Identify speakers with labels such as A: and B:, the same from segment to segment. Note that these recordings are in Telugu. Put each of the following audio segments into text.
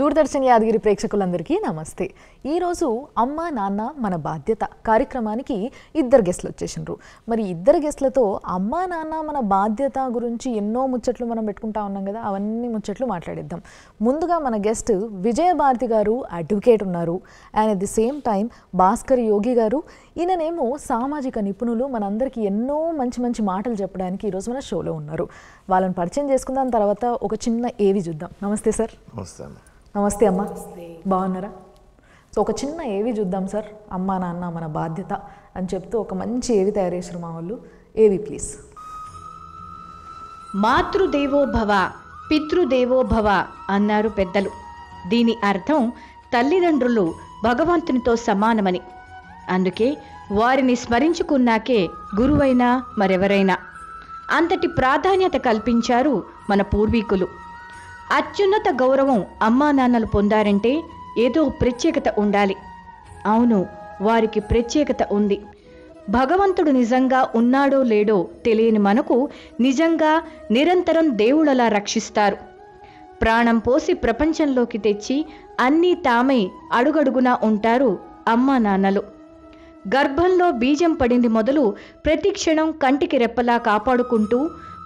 A: దూరదర్శన్ యాదగిరి ప్రేక్షకులందరికీ నమస్తే ఈరోజు అమ్మ నాన్న మన బాధ్యత కార్యక్రమానికి ఇద్దరు గెస్ట్లు వచ్చేసినారు మరి ఇద్దరు గెస్ట్లతో అమ్మ నాన్న మన బాధ్యత గురించి ఎన్నో ముచ్చట్లు మనం పెట్టుకుంటా ఉన్నాం కదా అవన్నీ ముచ్చట్లు మాట్లాడిద్దాం ముందుగా మన గెస్ట్ విజయభారతి గారు అడ్వకేట్ ఉన్నారు and at the same time Bhaskar Yogi గారు ఈయననేమో సామాజిక నిపుణులు మనందరికీ ఎన్నో మంచి మంచి మాటలు చెప్పడానికి ఈరోజు మన షోలో ఉన్నారు వాళ్ళని పరిచయం చేసుకుందాం తర్వాత ఒక చిన్న ఏవి చూద్దాం నమస్తే సార్ నమస్తే నమస్తే అమ్మ బాగున్నారా సో ఒక చిన్న ఏవి చూద్దాం సార్ అమ్మ నాన్న మన బాధ్యత అని చెప్తూ ఒక మంచి ఏవి తయారు చేసారు మా వాళ్ళు ఏవి ప్లీజ్
B: మాతృదేవోభవ పితృదేవోభవ అన్నారు పెద్దలు దీని అర్థం తల్లిదండ్రులు భగవంతునితో సమానమని అందుకే వారిని స్మరించుకున్నాకే గురువైనా మరెవరైనా అంతటి ప్రాధాన్యత కల్పించారు మన పూర్వీకులు అత్యున్నత గౌరవం అమ్మా నాన్నలు పొందారంటే ఏదో ప్రత్యేకత ఉండాలి అవును వారికి ప్రత్యేకత ఉంది భగవంతుడు నిజంగా ఉన్నాడో లేడో తెలియని మనకు నిజంగా నిరంతరం దేవుడలా రక్షిస్తారు ప్రాణం పోసి ప్రపంచంలోకి తెచ్చి అన్నీ తామే అడుగడుగునా ఉంటారు అమ్మా నాన్నలు గర్భంలో బీజం పడింది మొదలు ప్రతి క్షణం కంటికి రెప్పలా కాపాడుకుంటూ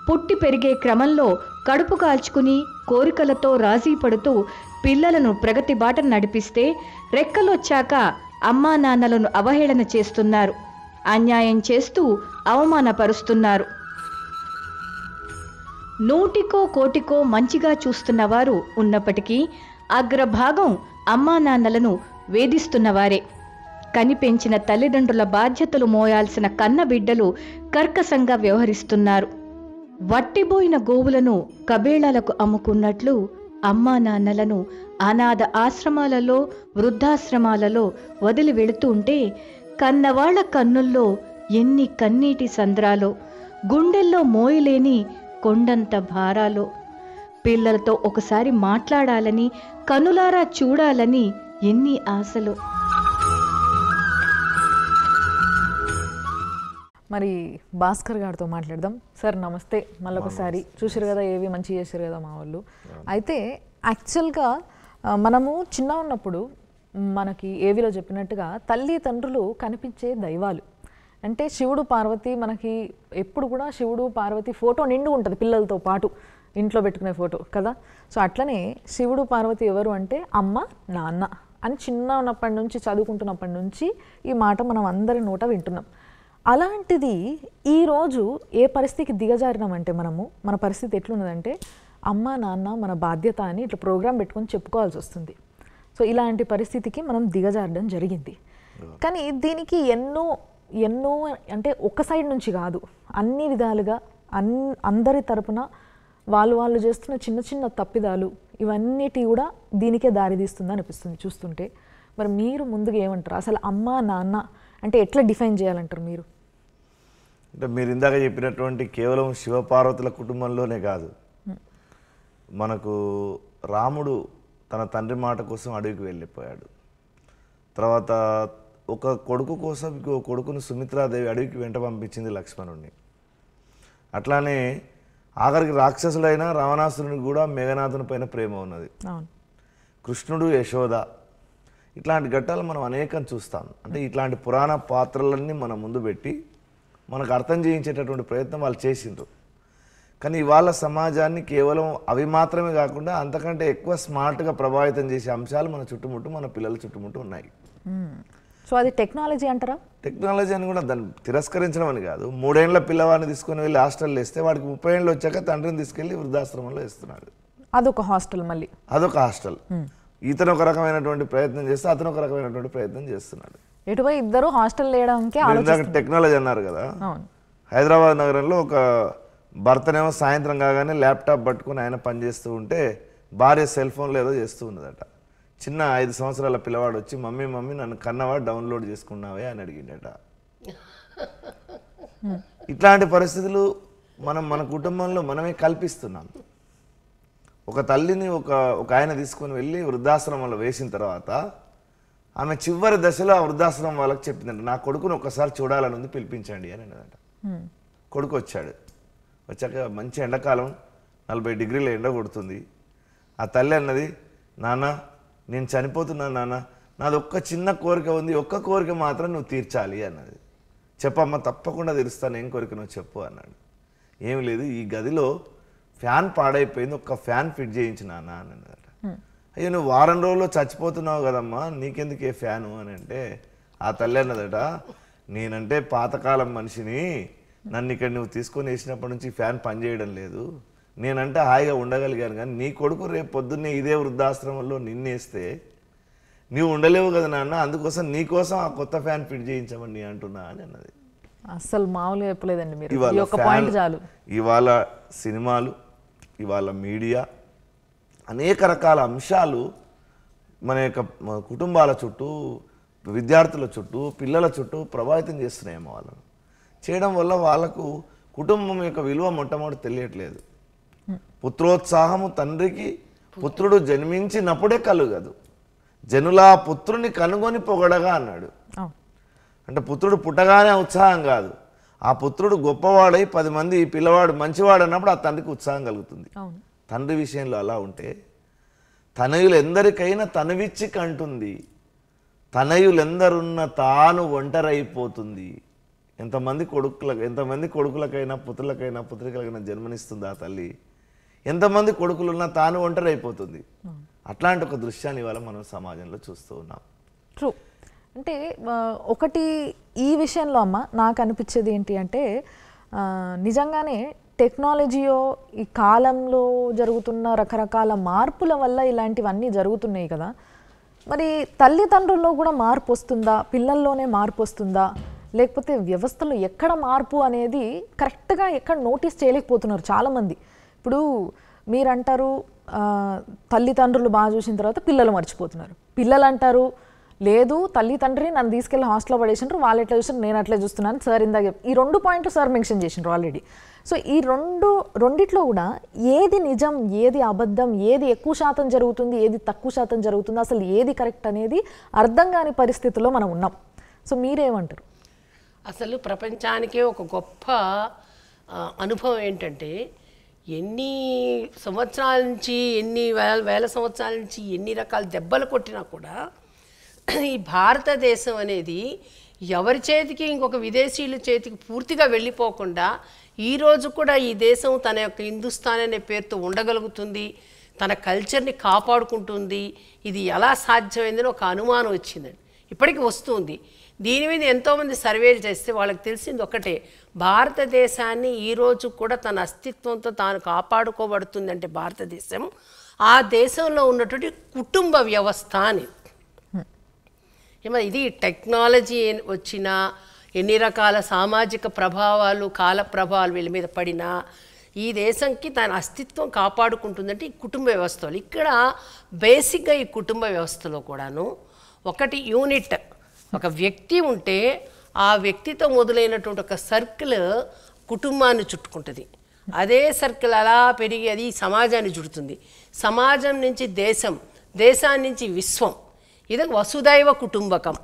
B: పుట్టి పెరిగే క్రమంలో కడుపు కాల్చుకుని కోరికలతో రాజీ పడుతూ పిల్లలను ప్రగతి బాట నడిపిస్తే రెక్కలొచ్చాక అమ్మా నాన్నలను అవహేళన చేస్తున్నారు అన్యాయం చేస్తూ అవమానపరుస్తున్నారు నూటికో కోటికో మంచిగా చూస్తున్నవారు ఉన్నప్పటికీ అగ్రభాగం అమ్మా నాన్నలను వేధిస్తున్నవారే కనిపెంచిన తల్లిదండ్రుల బాధ్యతలు మోయాల్సిన కన్న బిడ్డలు కర్కశంగా వ్యవహరిస్తున్నారు వట్టిబోయిన గోవులను కబేళాలకు అమ్ముకున్నట్లు అమ్మా నాన్నలను అనాథ ఆశ్రమాలలో వృద్ధాశ్రమాలలో వదిలి వెళుతూ ఉంటే కన్నవాళ్ల కన్నుల్లో ఎన్ని కన్నీటి సంద్రాలో గుండెల్లో మోయలేని కొండంత భారాలో పిల్లలతో ఒకసారి మాట్లాడాలని కనులారా చూడాలని ఎన్ని ఆశలు మరి భాస్కర్
A: గారితో మాట్లాడదాం సార్ నమస్తే మళ్ళొకసారి చూసారు కదా ఏవి మంచి చేశారు కదా మా వాళ్ళు అయితే యాక్చువల్గా మనము చిన్న ఉన్నప్పుడు మనకి ఏవిలో చెప్పినట్టుగా తల్లి తండ్రులు కనిపించే దైవాలు అంటే శివుడు పార్వతి మనకి ఎప్పుడు కూడా శివుడు పార్వతి ఫోటో నిండు ఉంటుంది పిల్లలతో పాటు ఇంట్లో పెట్టుకునే ఫోటో కదా సో అట్లనే శివుడు పార్వతి ఎవరు అంటే అమ్మ నాన్న అని చిన్న ఉన్నప్పటి నుంచి చదువుకుంటున్నప్పటి నుంచి ఈ మాట మనం అందరి నోట వింటున్నాం అలాంటిది ఈరోజు ఏ పరిస్థితికి దిగజారినామంటే మనము మన పరిస్థితి ఎట్లున్నదంటే అమ్మ నాన్న మన బాధ్యత అని ఇట్లా ప్రోగ్రామ్ పెట్టుకొని చెప్పుకోవాల్సి వస్తుంది సో ఇలాంటి పరిస్థితికి మనం దిగజారడం జరిగింది కానీ దీనికి ఎన్నో ఎన్నో అంటే ఒక సైడ్ నుంచి కాదు అన్ని విధాలుగా అన్ అందరి తరపున వాళ్ళు వాళ్ళు చేస్తున్న చిన్న చిన్న తప్పిదాలు ఇవన్నిటి కూడా దీనికే దారితీస్తుంది అనిపిస్తుంది చూస్తుంటే మరి మీరు ముందుగా ఏమంటారు అసలు అమ్మ నాన్న అంటే ఎట్లా డిఫైన్ చేయాలంటారు మీరు
C: అంటే మీరు ఇందాక చెప్పినటువంటి కేవలం శివపార్వతుల కుటుంబంలోనే కాదు మనకు రాముడు తన తండ్రి మాట కోసం అడవికి వెళ్ళిపోయాడు తర్వాత ఒక కొడుకు కోసం ఇంకో కొడుకును సుమిత్రాదేవి అడవికి వెంట పంపించింది లక్ష్మణుడిని అట్లానే ఆఖరికి రాక్షసుడైన రావణాసురుని కూడా మేఘనాథుని పైన ప్రేమ ఉన్నది కృష్ణుడు యశోద ఇట్లాంటి ఘట్టాలు మనం అనేకం చూస్తాం అంటే ఇట్లాంటి పురాణ పాత్రలన్నీ మన ముందు పెట్టి మనకు అర్థం చేయించేటటువంటి ప్రయత్నం వాళ్ళు చేసిండ్రు కానీ ఇవాళ సమాజాన్ని కేవలం అవి మాత్రమే కాకుండా అంతకంటే ఎక్కువ స్మార్ట్గా ప్రభావితం చేసే అంశాలు మన చుట్టుముట్టు మన పిల్లల చుట్టుముట్టు ఉన్నాయి
A: సో అది టెక్నాలజీ అంటారా
C: టెక్నాలజీ అని కూడా దాన్ని తిరస్కరించడం అని కాదు మూడేళ్ల పిల్లవాడిని తీసుకుని వెళ్ళి హాస్టల్లో వేస్తే వాడికి ముప్పై ఏళ్ళు వచ్చాక తండ్రిని తీసుకెళ్ళి వృద్ధాశ్రమంలో వేస్తున్నాడు
A: అదొక హాస్టల్ మళ్ళీ
C: అదొక హాస్టల్ ఇతను ఒక రకమైనటువంటి ప్రయత్నం చేస్తే అతను ఒక రకమైనటువంటి ప్రయత్నం చేస్తున్నాడు
A: ఇద్దరు హాస్టల్ వేయడానికి
C: టెక్నాలజీ అన్నారు కదా హైదరాబాద్ నగరంలో ఒక భర్తనేమో సాయంత్రం కాగానే ల్యాప్టాప్ పట్టుకుని ఆయన పనిచేస్తూ ఉంటే భార్య సెల్ ఫోన్లో ఏదో చేస్తూ ఉన్నదట చిన్న ఐదు సంవత్సరాల పిల్లవాడు వచ్చి మమ్మీ మమ్మీ నన్ను కన్నవా డౌన్లోడ్ చేసుకున్నావే అని అడిగిండట ఇట్లాంటి పరిస్థితులు మనం మన కుటుంబంలో మనమే కల్పిస్తున్నాం ఒక తల్లిని ఒక ఒక ఆయన తీసుకొని వెళ్ళి వృద్ధాశ్రమంలో వేసిన తర్వాత ఆమె చివరి దశలో ఆ వృద్ధాశ్రమం వాళ్ళకి చెప్పిందంట నా కొడుకును ఒక్కసారి చూడాలని ఉంది పిలిపించండి అని అన్నదంట కొడుకు వచ్చాడు వచ్చాక మంచి ఎండాకాలం నలభై డిగ్రీల ఎండ కొడుతుంది ఆ తల్లి అన్నది నాన్న నేను చనిపోతున్నాను నాన్న నాది ఒక్క చిన్న కోరిక ఉంది ఒక్క కోరిక మాత్రం నువ్వు తీర్చాలి అన్నది చెప్పమ్మ తప్పకుండా తెలుస్తాను ఏం కోరిక నువ్వు చెప్పు అన్నాడు ఏం లేదు ఈ గదిలో ఫ్యాన్ పాడైపోయింది ఒక్క ఫ్యాన్ ఫిట్ చేయించి నాన్న అని అన్నాడు అయ్యో నువ్వు వారం రోజుల్లో చచ్చిపోతున్నావు కదమ్మా నీకెందుకే ఫ్యాను అని అంటే ఆ తల్లి అన్నదట నేనంటే పాతకాలం మనిషిని నన్ను ఇక్కడ నువ్వు తీసుకొని వేసినప్పటి నుంచి ఫ్యాన్ పనిచేయడం లేదు నేనంటే హాయిగా ఉండగలిగాను కానీ నీ కొడుకు రేపు పొద్దున్నే ఇదే వృద్ధాశ్రమంలో నిన్నేస్తే నీవు ఉండలేవు కదా నాన్న అందుకోసం నీకోసం ఆ కొత్త ఫ్యాన్ ఫిట్ చేయించమని అంటున్నా అని అన్నది
A: అసలు మామూలుగా చెప్పలేదండి
C: ఇవాళ సినిమాలు ఇవాళ మీడియా అనేక రకాల అంశాలు మన యొక్క కుటుంబాల చుట్టూ విద్యార్థుల చుట్టూ పిల్లల చుట్టూ ప్రభావితం చేస్తున్నాయేమో వాళ్ళను చేయడం వల్ల వాళ్ళకు కుటుంబం యొక్క విలువ మొట్టమొదటి తెలియట్లేదు పుత్రోత్సాహము తండ్రికి పుత్రుడు జన్మించినప్పుడే కలుగదు జనులా పుత్రుని కనుగొని పొగడగా అన్నాడు అంటే పుత్రుడు పుట్టగానే ఉత్సాహం కాదు ఆ పుత్రుడు గొప్పవాడై పది మంది పిల్లవాడు మంచివాడు అన్నప్పుడు ఆ తండ్రికి ఉత్సాహం కలుగుతుంది తండ్రి విషయంలో అలా ఉంటే తనయులెందరికైనా తనవిచ్చి కంటుంది తనయులెందరున్న తాను ఒంటరైపోతుంది ఎంతమంది కొడుకుల ఎంతమంది కొడుకులకైనా పుత్రులకైనా పుత్రికలకైనా జన్మనిస్తుంది ఆ తల్లి ఎంతమంది కొడుకులున్నా తాను ఒంటరైపోతుంది అట్లాంటి ఒక దృశ్యాన్ని ఇవాళ మనం సమాజంలో చూస్తూ ఉన్నాం
A: ట్రూ అంటే ఒకటి ఈ విషయంలో అమ్మ నాకు అనిపించేది ఏంటి అంటే నిజంగానే టెక్నాలజీయో ఈ కాలంలో జరుగుతున్న రకరకాల మార్పుల వల్ల ఇలాంటివన్నీ జరుగుతున్నాయి కదా మరి తల్లిదండ్రుల్లో కూడా మార్పు వస్తుందా పిల్లల్లోనే మార్పు వస్తుందా లేకపోతే వ్యవస్థలో ఎక్కడ మార్పు అనేది కరెక్ట్గా ఎక్కడ నోటీస్ చేయలేకపోతున్నారు చాలామంది ఇప్పుడు మీరంటారు తల్లిదండ్రులు బాగా చూసిన తర్వాత పిల్లలు మర్చిపోతున్నారు పిల్లలు అంటారు లేదు తండ్రి నన్ను తీసుకెళ్ళి హాస్టల్లో పడేసినారు వాళ్ళు ఎట్లా చూసినారు నేను అట్లా చూస్తున్నాను సార్ ఇందాక ఈ రెండు పాయింట్లు సార్ మెన్షన్ చేసినారు ఆల్రెడీ సో ఈ రెండు రెండిట్లో కూడా ఏది నిజం ఏది అబద్ధం ఏది ఎక్కువ శాతం జరుగుతుంది ఏది తక్కువ శాతం జరుగుతుంది అసలు ఏది కరెక్ట్ అనేది అర్థం కాని పరిస్థితిలో మనం ఉన్నాం సో మీరేమంటారు
D: అసలు ప్రపంచానికే ఒక గొప్ప అనుభవం ఏంటంటే ఎన్ని సంవత్సరాల నుంచి ఎన్ని వేల వేల సంవత్సరాల నుంచి ఎన్ని రకాల దెబ్బలు కొట్టినా కూడా ఈ భారతదేశం అనేది ఎవరి చేతికి ఇంకొక విదేశీయుల చేతికి పూర్తిగా వెళ్ళిపోకుండా ఈరోజు కూడా ఈ దేశం తన యొక్క హిందుస్థాన్ అనే పేరుతో ఉండగలుగుతుంది తన కల్చర్ని కాపాడుకుంటుంది ఇది ఎలా సాధ్యమైందని ఒక అనుమానం వచ్చిందండి ఇప్పటికీ వస్తుంది దీని మీద ఎంతోమంది సర్వేలు చేస్తే వాళ్ళకి తెలిసింది ఒకటే భారతదేశాన్ని ఈరోజు కూడా తన అస్తిత్వంతో తాను కాపాడుకోబడుతుందంటే భారతదేశం ఆ దేశంలో ఉన్నటువంటి కుటుంబ వ్యవస్థ అని ఇది టెక్నాలజీ వచ్చినా ఎన్ని రకాల సామాజిక ప్రభావాలు కాల ప్రభావాలు వీళ్ళ మీద పడినా ఈ దేశంకి తన అస్తిత్వం కాపాడుకుంటుందంటే ఈ కుటుంబ వ్యవస్థలు ఇక్కడ బేసిక్గా ఈ కుటుంబ వ్యవస్థలో కూడాను ఒకటి యూనిట్ ఒక వ్యక్తి ఉంటే ఆ వ్యక్తితో మొదలైనటువంటి ఒక సర్కిల్ కుటుంబాన్ని చుట్టుకుంటుంది అదే సర్కిల్ అలా పెరిగి అది సమాజాన్ని చుడుతుంది సమాజం నుంచి దేశం దేశాన్నించి విశ్వం ఇది వసుదైవ కుటుంబకం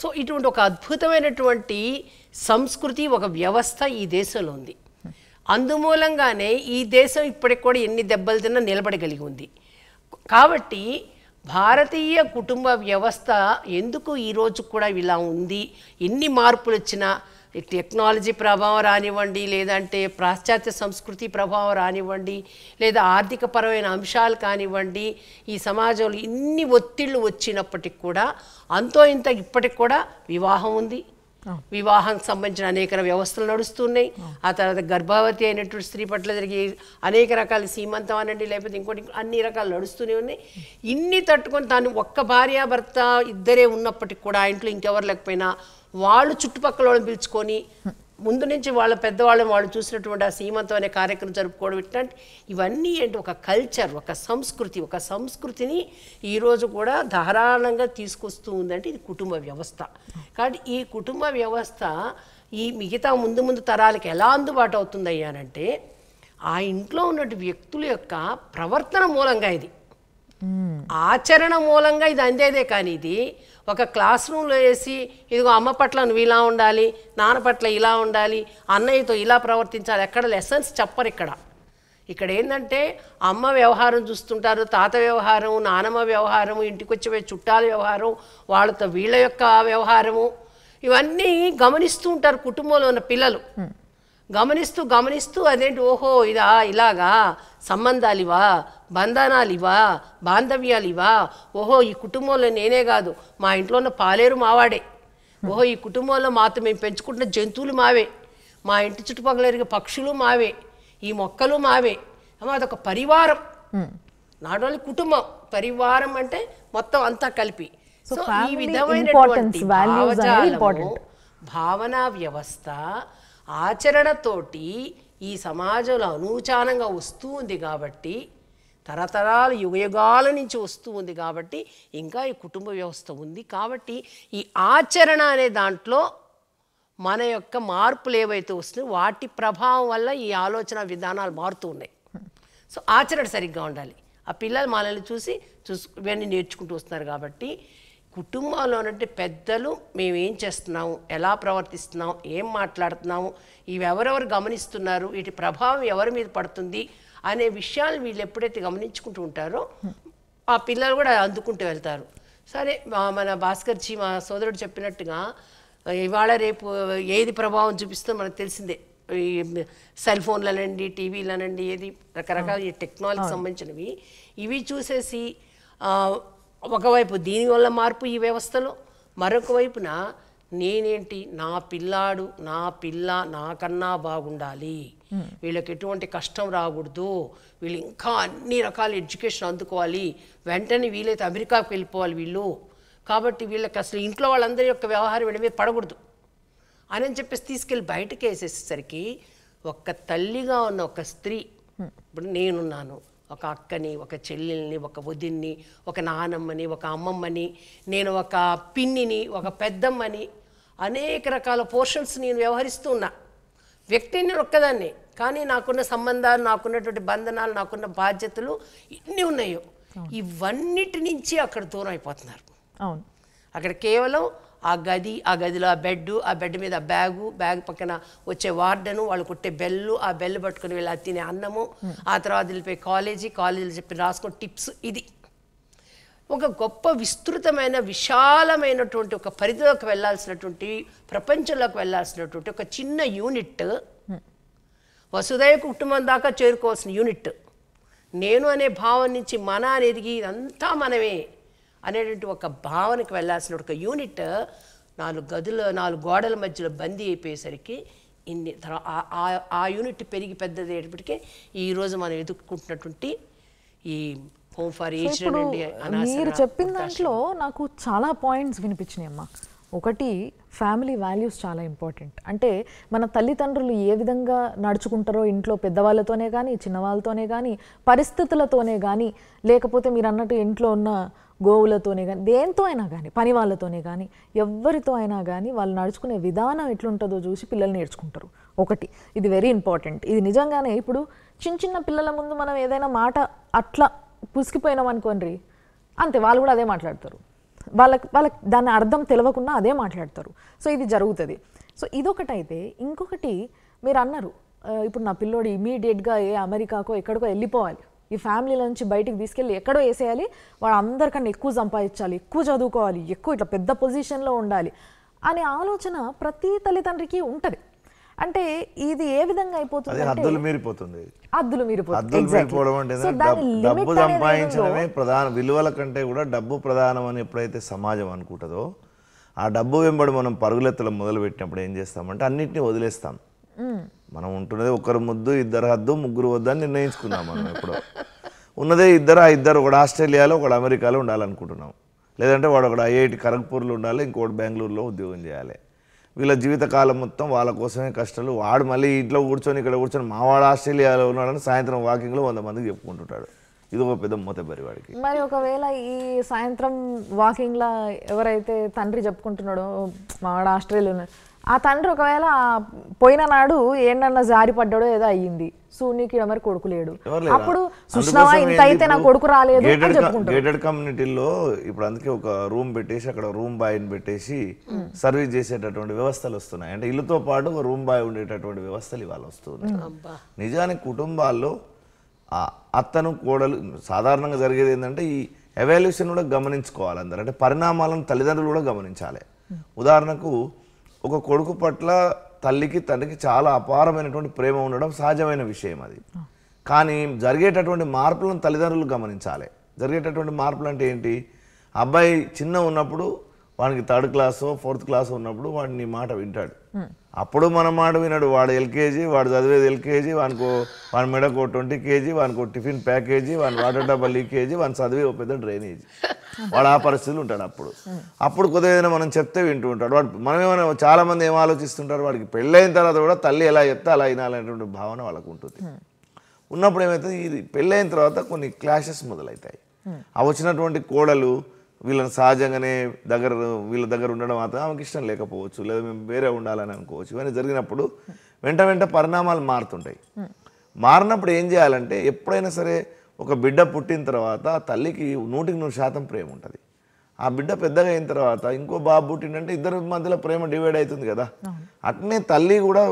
D: సో ఇటువంటి ఒక అద్భుతమైనటువంటి సంస్కృతి ఒక వ్యవస్థ ఈ దేశంలో ఉంది అందుమూలంగానే ఈ దేశం ఇప్పటికి కూడా ఎన్ని దెబ్బలు తిన్నా నిలబడగలిగి ఉంది కాబట్టి భారతీయ కుటుంబ వ్యవస్థ ఎందుకు ఈరోజు కూడా ఇలా ఉంది ఎన్ని మార్పులు వచ్చినా టెక్నాలజీ ప్రభావం రానివ్వండి లేదంటే పాశ్చాత్య సంస్కృతి ప్రభావం రానివ్వండి లేదా ఆర్థికపరమైన అంశాలు కానివ్వండి ఈ సమాజంలో ఇన్ని ఒత్తిళ్ళు వచ్చినప్పటికి కూడా అంతో ఇంత ఇప్పటికి కూడా వివాహం ఉంది వివాహం సంబంధించిన అనేక వ్యవస్థలు నడుస్తున్నాయి ఆ తర్వాత గర్భవతి అయినటువంటి స్త్రీ పట్ల జరిగే అనేక రకాల సీమంతం అనండి లేకపోతే ఇంకోటి అన్ని రకాలు నడుస్తూనే ఉన్నాయి ఇన్ని తట్టుకొని తను ఒక్క భార్యాభర్త ఇద్దరే ఉన్నప్పటికి కూడా ఆ ఇంట్లో ఇంకెవరు లేకపోయినా వాళ్ళు చుట్టుపక్కల వాళ్ళని పిలుచుకొని ముందు నుంచి వాళ్ళ పెద్దవాళ్ళని వాళ్ళు చూసినటువంటి ఆ సీమంతం అనే కార్యక్రమం జరుపుకోవడం ఇట్లాంటి ఇవన్నీ ఏంటి ఒక కల్చర్ ఒక సంస్కృతి ఒక సంస్కృతిని ఈరోజు కూడా ధారాళంగా తీసుకొస్తూ ఉందంటే ఇది కుటుంబ వ్యవస్థ కాబట్టి ఈ కుటుంబ వ్యవస్థ ఈ మిగతా ముందు ముందు తరాలకు ఎలా అందుబాటు అవుతుంది అయ్యానంటే ఆ ఇంట్లో ఉన్నటువంటి వ్యక్తుల యొక్క ప్రవర్తన మూలంగా ఇది ఆచరణ మూలంగా ఇది అందేదే కానీ ఇది ఒక క్లాస్ రూమ్లో వేసి ఇదిగో అమ్మ పట్ల నువ్వు ఇలా ఉండాలి నాన్న పట్ల ఇలా ఉండాలి అన్నయ్యతో ఇలా ప్రవర్తించాలి ఎక్కడ లెసన్స్ చెప్పరు ఇక్కడ ఇక్కడ ఏంటంటే అమ్మ వ్యవహారం చూస్తుంటారు తాత వ్యవహారం నానమ్మ వ్యవహారం ఇంటికి వచ్చే చుట్టాల వ్యవహారం వాళ్ళతో వీళ్ళ యొక్క వ్యవహారము ఇవన్నీ గమనిస్తూ ఉంటారు కుటుంబంలో ఉన్న పిల్లలు గమనిస్తూ గమనిస్తూ అదేంటి ఓహో ఇదా ఇలాగా సంబంధాలివా బంధనాలివా బాంధవ్యాలివా ఓహో ఈ కుటుంబంలో నేనే కాదు మా ఇంట్లో ఉన్న పాలేరు మావాడే ఓహో ఈ కుటుంబంలో మాతో మేము పెంచుకుంటున్న జంతువులు మావే మా ఇంటి చుట్టుపక్కల ఎరిగే పక్షులు మావే ఈ మొక్కలు మావే అదొక పరివారం నాట్ ఓన్లీ కుటుంబం పరివారం అంటే మొత్తం అంతా కలిపి సో ఈ విధమైనటువంటి భావన భావనా వ్యవస్థ ఆచరణతోటి ఈ సమాజంలో అనూచానంగా వస్తూ ఉంది కాబట్టి తరతరాలు యుగయుగాల నుంచి వస్తూ ఉంది కాబట్టి ఇంకా ఈ కుటుంబ వ్యవస్థ ఉంది కాబట్టి ఈ ఆచరణ అనే దాంట్లో మన యొక్క మార్పులు ఏవైతే వస్తున్నాయి వాటి ప్రభావం వల్ల ఈ ఆలోచన విధానాలు మారుతూ ఉన్నాయి సో ఆచరణ సరిగ్గా ఉండాలి ఆ పిల్లలు మనల్ని చూసి చూసు ఇవన్నీ నేర్చుకుంటూ వస్తున్నారు కాబట్టి కుటుంబంలోనంటే పెద్దలు మేము ఏం చేస్తున్నాము ఎలా ప్రవర్తిస్తున్నాం ఏం మాట్లాడుతున్నాము ఇవెవరెవరు గమనిస్తున్నారు వీటి ప్రభావం ఎవరి మీద పడుతుంది అనే విషయాలు వీళ్ళు ఎప్పుడైతే గమనించుకుంటూ ఉంటారో ఆ పిల్లలు కూడా అందుకుంటూ వెళ్తారు సరే మన భాస్కర్ జీ మా సోదరుడు చెప్పినట్టుగా ఇవాళ రేపు ఏది ప్రభావం చూపిస్తుందో మనకు తెలిసిందే ఈ సెల్ ఫోన్లనండి టీవీలనండి ఏది రకరకాల టెక్నాలజీకి సంబంధించినవి ఇవి చూసేసి ఒకవైపు దీనివల్ల మార్పు ఈ వ్యవస్థలో మరొక వైపున నేనేంటి నా పిల్లాడు నా పిల్ల నాకన్నా బాగుండాలి వీళ్ళకి ఎటువంటి కష్టం రాకూడదు వీళ్ళు ఇంకా అన్ని రకాల ఎడ్యుకేషన్ అందుకోవాలి వెంటనే వీలైతే అమెరికాకు వెళ్ళిపోవాలి వీళ్ళు కాబట్టి వీళ్ళకి అసలు ఇంట్లో వాళ్ళందరి యొక్క వ్యవహారం వీళ్ళ మీద పడకూడదు అని చెప్పేసి తీసుకెళ్ళి బయటకు వేసేసరికి ఒక్క తల్లిగా ఉన్న ఒక స్త్రీ ఇప్పుడు నేనున్నాను ఒక అక్కని ఒక చెల్లెల్ని ఒక వదిన్ని ఒక నానమ్మని ఒక అమ్మమ్మని నేను ఒక పిన్నిని ఒక పెద్దమ్మని అనేక రకాల పోర్షన్స్ నేను వ్యవహరిస్తూ ఉన్నా వ్యక్తిని ఒక్కదాన్ని కానీ నాకున్న సంబంధాలు నాకున్నటువంటి బంధనాలు నాకున్న బాధ్యతలు ఇన్ని ఉన్నాయో ఇవన్నిటి నుంచి అక్కడ దూరం అయిపోతున్నారు అవును అక్కడ కేవలం ఆ గది ఆ గదిలో ఆ బెడ్ ఆ బెడ్ మీద బ్యాగు బ్యాగ్ పక్కన వచ్చే వార్డను వాళ్ళు కుట్టే బెల్లు ఆ బెల్లు పట్టుకుని వీళ్ళు తినే అన్నము ఆ తర్వాత వెళ్ళిపోయి కాలేజీ కాలేజీలు చెప్పి రాసుకున్న టిప్స్ ఇది ఒక గొప్ప విస్తృతమైన విశాలమైనటువంటి ఒక పరిధిలోకి వెళ్ళాల్సినటువంటి ప్రపంచంలోకి వెళ్ళాల్సినటువంటి ఒక చిన్న యూనిట్ వసుదైవ కుటుంబం దాకా చేరుకోవాల్సిన యూనిట్ నేను అనే భావం నుంచి మన అనేది ఇదంతా మనమే అనేటువంటి ఒక భావనకు వెళ్ళాల్సిన ఒక యూనిట్ నాలుగు గదుల నాలుగు గోడల మధ్యలో బందీ అయిపోయేసరికి ఇన్ని ఆ యూనిట్ పెరిగి పెద్దది ఈరోజు మనం ఎదుర్కొంటున్నటువంటి ఈ హోమ్ ఫర్ మీరు చెప్పిన దాంట్లో
A: నాకు చాలా పాయింట్స్ వినిపించినాయి అమ్మా ఒకటి ఫ్యామిలీ వాల్యూస్ చాలా ఇంపార్టెంట్ అంటే మన తల్లిదండ్రులు ఏ విధంగా నడుచుకుంటారో ఇంట్లో పెద్దవాళ్ళతోనే కానీ చిన్నవాళ్ళతోనే కానీ పరిస్థితులతోనే కానీ లేకపోతే మీరు అన్నట్టు ఇంట్లో ఉన్న గోవులతోనే కానీ దేంతో అయినా కానీ పని వాళ్ళతోనే కానీ ఎవరితో అయినా కానీ వాళ్ళు నడుచుకునే విధానం ఎట్లుంటుందో చూసి పిల్లలు నేర్చుకుంటారు ఒకటి ఇది వెరీ ఇంపార్టెంట్ ఇది నిజంగానే ఇప్పుడు చిన్న చిన్న పిల్లల ముందు మనం ఏదైనా మాట అట్లా పుసికిపోయినాం అనుకోండి అంతే వాళ్ళు కూడా అదే మాట్లాడతారు వాళ్ళకి వాళ్ళకి దాని అర్థం తెలియకుండా అదే మాట్లాడతారు సో ఇది జరుగుతుంది సో ఇదొకటైతే ఇంకొకటి మీరు అన్నారు ఇప్పుడు నా పిల్లోడు ఇమీడియట్గా ఏ అమెరికాకో ఎక్కడికో వెళ్ళిపోవాలి ఈ ఫ్యామిలీల నుంచి బయటికి తీసుకెళ్ళి ఎక్కడో వేసేయాలి వాడు అందరికన్నా ఎక్కువ సంపాదించాలి ఎక్కువ చదువుకోవాలి ఎక్కువ ఇట్లా పెద్ద పొజిషన్లో ఉండాలి అనే ఆలోచన ప్రతి తల్లిదండ్రికి ఉంటుంది అంటే ఇది ఏ విధంగా అయిపోతుంది అద్దులు మీరిపోతుంది అద్దులు మీరిపోతుంది డబ్బు సంపాదించడమే
C: ప్రధాన విలువల కంటే కూడా డబ్బు ప్రధానం అని ఎప్పుడైతే సమాజం అనుకుంటుందో ఆ డబ్బు వెంబడి మనం పరుగులెత్తలు మొదలు పెట్టినప్పుడు ఏం చేస్తామంటే అన్నింటినీ వదిలేస్తాం మనం ఉంటున్నది ఒకరు ముద్దు ఇద్దరు హద్దు ముగ్గురు వద్దని నిర్ణయించుకున్నాం మనం ఇప్పుడు ఉన్నదే ఇద్దరు ఆ ఇద్దరు ఒకడు ఆస్ట్రేలియాలో ఒకడు అమెరికాలో ఉండాలనుకుంటున్నాం లేదంటే వాడు ఒకడు ఐఐటి ఖరగ్పూర్లో ఉండాలి ఇంకోటి బెంగళూరులో ఉద్యోగం చేయాలి వీళ్ళ జీవితకాలం మొత్తం వాళ్ళ కోసమే కష్టాలు వాడు మళ్ళీ ఇంట్లో కూర్చొని ఇక్కడ కూర్చొని మావాడు ఆస్ట్రేలియాలో ఉన్నాడని సాయంత్రం వాకింగ్లో వంద మందికి చెప్పుకుంటుంటాడు ఇది ఒక పెద్ద మూత వాడికి
A: మరి ఒకవేళ ఈ సాయంత్రం వాకింగ్లో ఎవరైతే తండ్రి చెప్పుకుంటున్నాడో మావాడు ఆస్ట్రేలియా ఆ తండ్రి ఒకవేళ పోయిన నాడు ఏంటన్నా జారిపడ్డాడో ఏదో అయ్యింది సూనీకి మరి కొడుకు లేడు అప్పుడు సుష్మావా ఇంత అయితే నా కొడుకు రాలేదు
C: గేటెడ్ కమ్యూనిటీలో ఇప్పుడు అందుకే ఒక రూమ్ పెట్టేసి అక్కడ రూమ్ బాయ్ని పెట్టేసి సర్వీస్ చేసేటటువంటి వ్యవస్థలు వస్తున్నాయి అంటే ఇల్లుతో పాటు ఒక రూమ్ బాయ్ ఉండేటటువంటి వ్యవస్థలు ఇవాళ వస్తున్నాయి నిజానికి కుటుంబాల్లో అత్తను కోడలు సాధారణంగా జరిగేది ఏంటంటే ఈ ఎవాల్యూషన్ కూడా గమనించుకోవాలి అందరూ అంటే పరిణామాలను తల్లిదండ్రులు కూడా గమనించాలి ఉదాహరణకు ఒక కొడుకు పట్ల తల్లికి తండ్రికి చాలా అపారమైనటువంటి ప్రేమ ఉండడం సహజమైన విషయం అది కానీ జరిగేటటువంటి మార్పులను తల్లిదండ్రులు గమనించాలి జరిగేటటువంటి మార్పులు అంటే ఏంటి అబ్బాయి చిన్న ఉన్నప్పుడు వానికి థర్డ్ క్లాస్ ఫోర్త్ క్లాస్ ఉన్నప్పుడు వాడిని మాట వింటాడు అప్పుడు మన మాట విన్నాడు వాడు ఎల్కేజీ వాడు చదివేది ఎల్కేజీ వానికి వాని మెడకు ట్వంటీ కేజీ వానికి టిఫిన్ ప్యాకేజీ వాని వాటర్ డబ్బా లీకేజీ వాని చదివే పెద్ద డ్రైనేజీ వాడు ఆ పరిస్థితులు ఉంటాడు అప్పుడు అప్పుడు కొద్దిగా మనం చెప్తే వింటూ ఉంటాడు వాడు మనమేమైనా చాలామంది ఏం ఆలోచిస్తుంటారు వాడికి పెళ్ళైన తర్వాత కూడా తల్లి ఎలా చెప్తే అలా వినాలనేటువంటి భావన వాళ్ళకు ఉంటుంది ఉన్నప్పుడు ఏమైతే ఇది పెళ్ళైన తర్వాత కొన్ని క్లాషెస్ మొదలవుతాయి ఆ వచ్చినటువంటి కోడలు వీళ్ళని సహజంగానే దగ్గర వీళ్ళ దగ్గర ఉండడం మాత్రం ఆమెకి ఇష్టం లేకపోవచ్చు లేదా మేము వేరే ఉండాలని అనుకోవచ్చు ఇవన్నీ జరిగినప్పుడు వెంట వెంట పరిణామాలు మారుతుంటాయి మారినప్పుడు ఏం చేయాలంటే ఎప్పుడైనా సరే ఒక బిడ్డ పుట్టిన తర్వాత తల్లికి నూటికి నూరు శాతం ప్రేమ ఉంటుంది ఆ బిడ్డ పెద్దగా అయిన తర్వాత ఇంకో బాబు పుట్టిండంటే ఇద్దరు మధ్యలో ప్రేమ డివైడ్ అవుతుంది కదా అట్నే తల్లి కూడా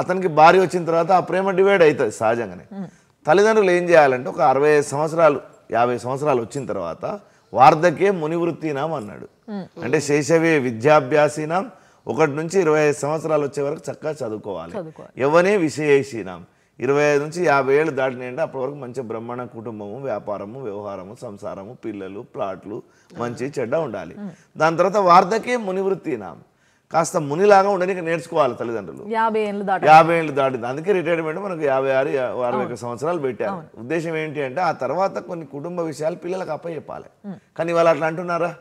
C: అతనికి భార్య వచ్చిన తర్వాత ఆ ప్రేమ డివైడ్ అవుతుంది సహజంగానే తల్లిదండ్రులు ఏం చేయాలంటే ఒక అరవై సంవత్సరాలు యాభై సంవత్సరాలు వచ్చిన తర్వాత వార్ధకే మునివృత్తినాం అన్నాడు అంటే శేషవే విద్యాభ్యాసినాం ఒకటి నుంచి ఇరవై సంవత్సరాలు వచ్చే వరకు చక్కగా చదువుకోవాలి ఎవనే విశేషినాం ఇరవై ఐదు నుంచి యాభై ఏళ్ళు దాటినాయంటే అప్పటి వరకు మంచి బ్రహ్మాండ కుటుంబము వ్యాపారము వ్యవహారము సంసారము పిల్లలు ప్లాట్లు మంచి చెడ్డ ఉండాలి దాని తర్వాత వార్ధకే మునివృత్తి నా కాస్త మునిలాగా ఉండడానికి నేర్చుకోవాలి తల్లిదండ్రులు యాభై ఏళ్ళు దాటింది అందుకే రిటైర్మెంట్ మనకు యాభై ఆరు అరవై ఒక సంవత్సరాలు పెట్టారు ఉద్దేశం ఏంటి అంటే ఆ తర్వాత కొన్ని కుటుంబ విషయాలు పిల్లలకు అప్పచెప్పాలి కానీ వాళ్ళు అట్లా అంటున్నారా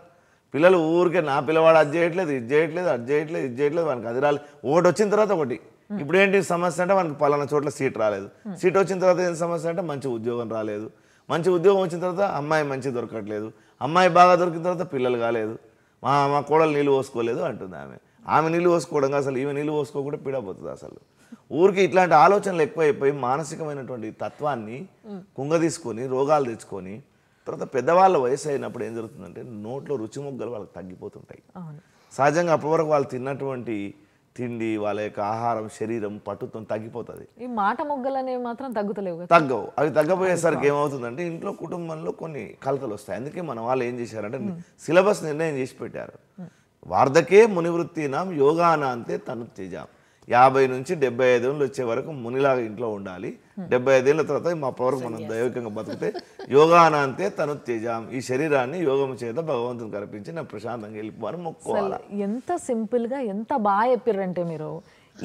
C: పిల్లలు ఊరికే నా పిల్లవాడు అది చేయట్లేదు ఇది చేయట్లేదు అది చేయట్లేదు ఇది చేయట్లేదు మనకు అది రాలి ఒకటి వచ్చిన తర్వాత ఒకటి ఇప్పుడు ఏంటి సమస్య అంటే మనకి పలానా చోట్ల సీట్ రాలేదు సీట్ వచ్చిన తర్వాత ఏం సమస్య అంటే మంచి ఉద్యోగం రాలేదు మంచి ఉద్యోగం వచ్చిన తర్వాత అమ్మాయి మంచి దొరకట్లేదు అమ్మాయి బాగా దొరికిన తర్వాత పిల్లలు కాలేదు మా మా కోడలు నీళ్ళు పోసుకోలేదు అంటుంది ఆమె ఆమె నీళ్ళు పోసుకోవడం అసలు ఈమె నీళ్ళు పోసుకోకుండా పీడపోతుంది అసలు ఊరికి ఇట్లాంటి ఆలోచనలు ఎక్కువైపోయి మానసికమైనటువంటి తత్వాన్ని కుంగదీసుకొని రోగాలు తెచ్చుకొని తర్వాత పెద్దవాళ్ళ వయసు అయినప్పుడు ఏం జరుగుతుందంటే నోట్లో రుచి వాళ్ళకి తగ్గిపోతుంటాయి సహజంగా అప్పటి వరకు వాళ్ళు తిన్నటువంటి తిండి వాళ్ళ యొక్క ఆహారం శరీరం పట్టుతో తగ్గిపోతుంది
E: ఈ
A: మాట మొగ్గలు అనేవి మాత్రం తగ్గుతలేవు
C: తగ్గవు అవి తగ్గపోయేసరికి ఏమవుతుందంటే ఇంట్లో కుటుంబంలో కొన్ని కలతలు వస్తాయి అందుకే మన వాళ్ళు ఏం చేశారంటే సిలబస్ నిర్ణయం చేసి పెట్టారు వార్ధకే నాం యోగానా అంతే తను తేజాం యాభై నుంచి డెబ్బై ఏళ్ళు వచ్చే వరకు మునిలాగా ఇంట్లో ఉండాలి డెబ్బై ఏళ్ళ తర్వాత మా పవరకు మనం దైవికంగా బతికితే యోగానాంతే తను తేజాం ఈ శరీరాన్ని యోగం చేత భగవంతుని కనిపించి నా ప్రశాంతంగా వెళ్ళిపోవాలి మొక్కోవాలి
A: ఎంత సింపుల్ గా ఎంత బాగా చెప్పారంటే మీరు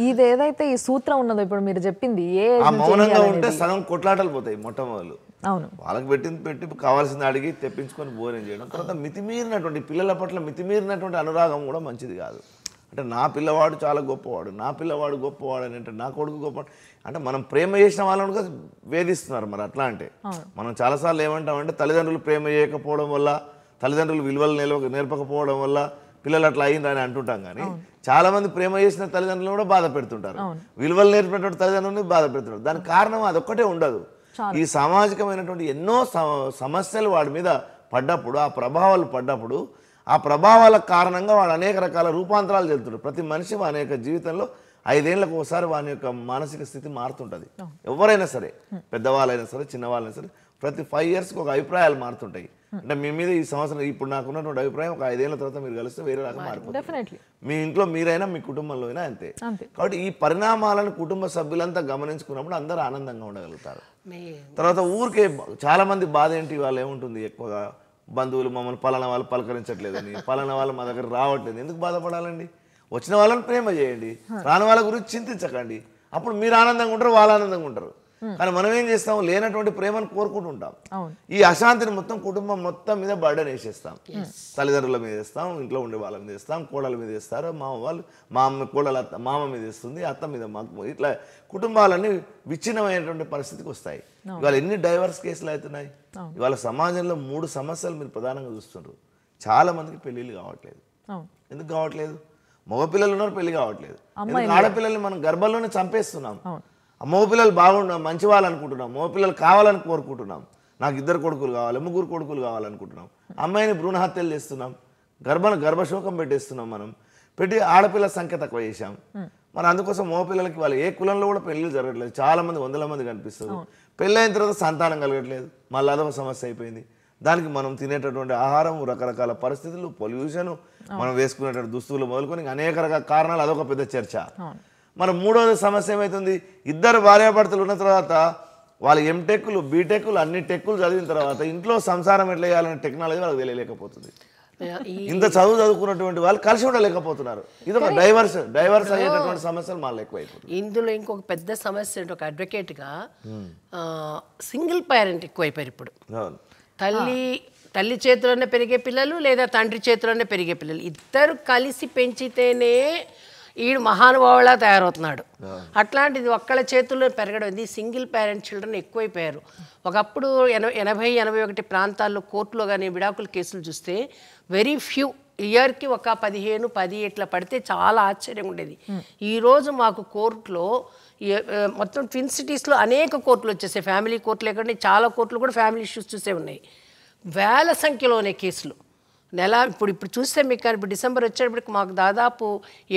A: ఇది ఏదైతే ఈ సూత్రం ఉన్నదో ఇప్పుడు మీరు చెప్పింది ఏ మౌనంగా ఉంటే
C: సగం కొట్లాటలు పోతాయి మొట్టమొదలు అవును వాళ్ళకి పెట్టింది పెట్టి కావాల్సింది అడిగి తెప్పించుకొని భోజనం చేయడం తర్వాత మితిమీరినటువంటి పిల్లల పట్ల మితిమీరినటువంటి అనురాగం కూడా మంచిది కాదు అంటే నా పిల్లవాడు చాలా గొప్పవాడు నా పిల్లవాడు గొప్పవాడు అని అంటే నా కొడుకు గొప్పవాడు అంటే మనం ప్రేమ చేసిన వాళ్ళను కూడా వేధిస్తున్నారు మరి అట్లా అంటే మనం చాలాసార్లు ఏమంటామంటే తల్లిదండ్రులు ప్రేమ చేయకపోవడం వల్ల తల్లిదండ్రులు విలువలు నిలవ నేర్పకపోవడం వల్ల పిల్లలు అట్లా అయింది అని అంటుంటాం కానీ చాలా మంది ప్రేమ చేసిన తల్లిదండ్రులు కూడా బాధ పెడుతుంటారు విలువలు నేర్పినటువంటి తల్లిదండ్రులని బాధ పెడుతుంటారు దాని కారణం అదొక్కటే ఉండదు ఈ సామాజికమైనటువంటి ఎన్నో సమస్యలు వాడి మీద పడ్డప్పుడు ఆ ప్రభావాలు పడ్డప్పుడు ఆ ప్రభావాల కారణంగా వాడు అనేక రకాల రూపాంతరాలు చెందుతాడు ప్రతి మనిషి వాని యొక్క జీవితంలో ఐదేళ్లకు ఒకసారి వాని యొక్క మానసిక స్థితి మారుతుంటుంది ఎవరైనా సరే పెద్దవాళ్ళైనా సరే చిన్నవాళ్ళైనా సరే ప్రతి ఫైవ్ ఇయర్స్కి ఒక అభిప్రాయాలు మారుతుంటాయి అంటే మీ మీద ఈ సంవత్సరం ఇప్పుడు నాకు ఉన్నటువంటి అభిప్రాయం ఒక ఐదేళ్ల తర్వాత మీరు కలిస్తే వేరే రకం మారిపోతుంది మీ ఇంట్లో మీరైనా మీ కుటుంబంలో అయినా అంతే కాబట్టి ఈ పరిణామాలను కుటుంబ సభ్యులంతా గమనించుకున్నప్పుడు అందరూ ఆనందంగా ఉండగలుగుతారు తర్వాత ఊరికే చాలా మంది బాధ ఏంటి వాళ్ళు ఏముంటుంది ఎక్కువగా బంధువులు మమ్మల్ని పలానా వాళ్ళు పలకరించట్లేదని పలానా వాళ్ళు మా దగ్గర రావట్లేదు ఎందుకు బాధపడాలండి వచ్చిన వాళ్ళని ప్రేమ చేయండి రాని వాళ్ళ గురించి చింతించకండి అప్పుడు మీరు ఆనందంగా ఉంటారు వాళ్ళు ఆనందంగా ఉంటారు కానీ మనం ఏం చేస్తాం లేనటువంటి ప్రేమను కోరుకుంటుంటాం ఈ అశాంతిని మొత్తం కుటుంబం మొత్తం మీద బర్డర్ వేసేస్తాం తల్లిదండ్రుల మీద వేస్తాం ఇంట్లో ఉండే వాళ్ళ మీద వేస్తాం కోడల మీద వేస్తారు మామ వాళ్ళు అమ్మ కోడల మామ మీద వేస్తుంది అత్త మీద మాకు ఇట్లా కుటుంబాలన్నీ విచ్ఛిన్నమైనటువంటి పరిస్థితికి వస్తాయి ఇవాళ ఎన్ని డైవర్స్ కేసులు అవుతున్నాయి ఇవాళ సమాజంలో మూడు సమస్యలు మీరు ప్రధానంగా చూస్తున్నారు చాలా మందికి పెళ్లిళ్ళు కావట్లేదు ఎందుకు కావట్లేదు మగపిల్లలు ఉన్నారు పెళ్లి కావట్లేదు ఆడపిల్లల్ని మనం గర్భంలోనే చంపేస్తున్నాం ఆ పిల్లలు బాగుండవు మంచి వాళ్ళు అనుకుంటున్నాం మగ పిల్లలు కావాలని కోరుకుంటున్నాం నాకు ఇద్దరు కొడుకులు కావాలి ముగ్గురు కొడుకులు కావాలనుకుంటున్నాం అమ్మాయిని భ్రూణ హత్యలు చేస్తున్నాం గర్భ గర్భశోకం పెట్టేస్తున్నాం మనం పెట్టి ఆడపిల్ల సంఖ్య తక్కువ చేశాం మరి అందుకోసం మగ పిల్లలకి వాళ్ళు ఏ కులంలో కూడా పెళ్ళి జరగట్లేదు చాలా మంది వందల మంది కనిపిస్తారు అయిన తర్వాత సంతానం కలగట్లేదు మళ్ళీ అదొక సమస్య అయిపోయింది దానికి మనం తినేటటువంటి ఆహారం రకరకాల పరిస్థితులు పొల్యూషన్ మనం వేసుకునేటువంటి దుస్తులు మొదలుకొని అనేక రకాల కారణాలు అదొక పెద్ద చర్చ మరి మూడోది సమస్య ఏమవుతుంది ఇద్దరు భార్యాభర్తలు ఉన్న తర్వాత వాళ్ళు ఎంటెక్లు బీటెక్లు అన్ని టెక్కులు చదివిన తర్వాత ఇంట్లో సంసారం ఎట్లా చేయాలనే టెక్నాలజీ వాళ్ళకి తెలియలేకపోతుంది ఇంత చదువు చదువుకున్నటువంటి వాళ్ళు కలిసి ఉండలేకపోతున్నారు ఇది ఒక డైవర్స్ డైవర్స్ అయ్యేటటువంటి సమస్యలు మాకు ఎక్కువైపోతుంది
D: ఇందులో ఇంకొక పెద్ద సమస్య ఒక అడ్వకేట్గా సింగిల్ పేరెంట్ ఎక్కువైపోయారు ఇప్పుడు తల్లి తల్లి చేతిలోనే పెరిగే పిల్లలు లేదా తండ్రి చేతిలోనే పెరిగే పిల్లలు ఇద్దరు కలిసి పెంచితేనే ఈడు మహానుభావులా తయారవుతున్నాడు అట్లాంటిది ఒక్కళ్ళ చేతుల్లో పెరగడం ఇది సింగిల్ పేరెంట్ చిల్డ్రన్ ఎక్కువైపోయారు ఒకప్పుడు ఎనభై ఎనభై ఒకటి ప్రాంతాల్లో కోర్టులో కానీ విడాకుల కేసులు చూస్తే వెరీ ఫ్యూ ఇయర్కి ఒక పదిహేను పది ఇట్లా పడితే చాలా ఆశ్చర్యం ఉండేది ఈరోజు మాకు కోర్టులో మొత్తం ట్విన్ సిటీస్లో అనేక కోర్టులు వచ్చేసాయి ఫ్యామిలీ కోర్టులు ఎక్కడ చాలా కోర్టులు కూడా ఫ్యామిలీ ఇష్యూస్ చూసే ఉన్నాయి వేల సంఖ్యలోనే కేసులు నెల ఇప్పుడు ఇప్పుడు చూస్తే మీకు కానీ ఇప్పుడు డిసెంబర్ వచ్చేటప్పటికి మాకు దాదాపు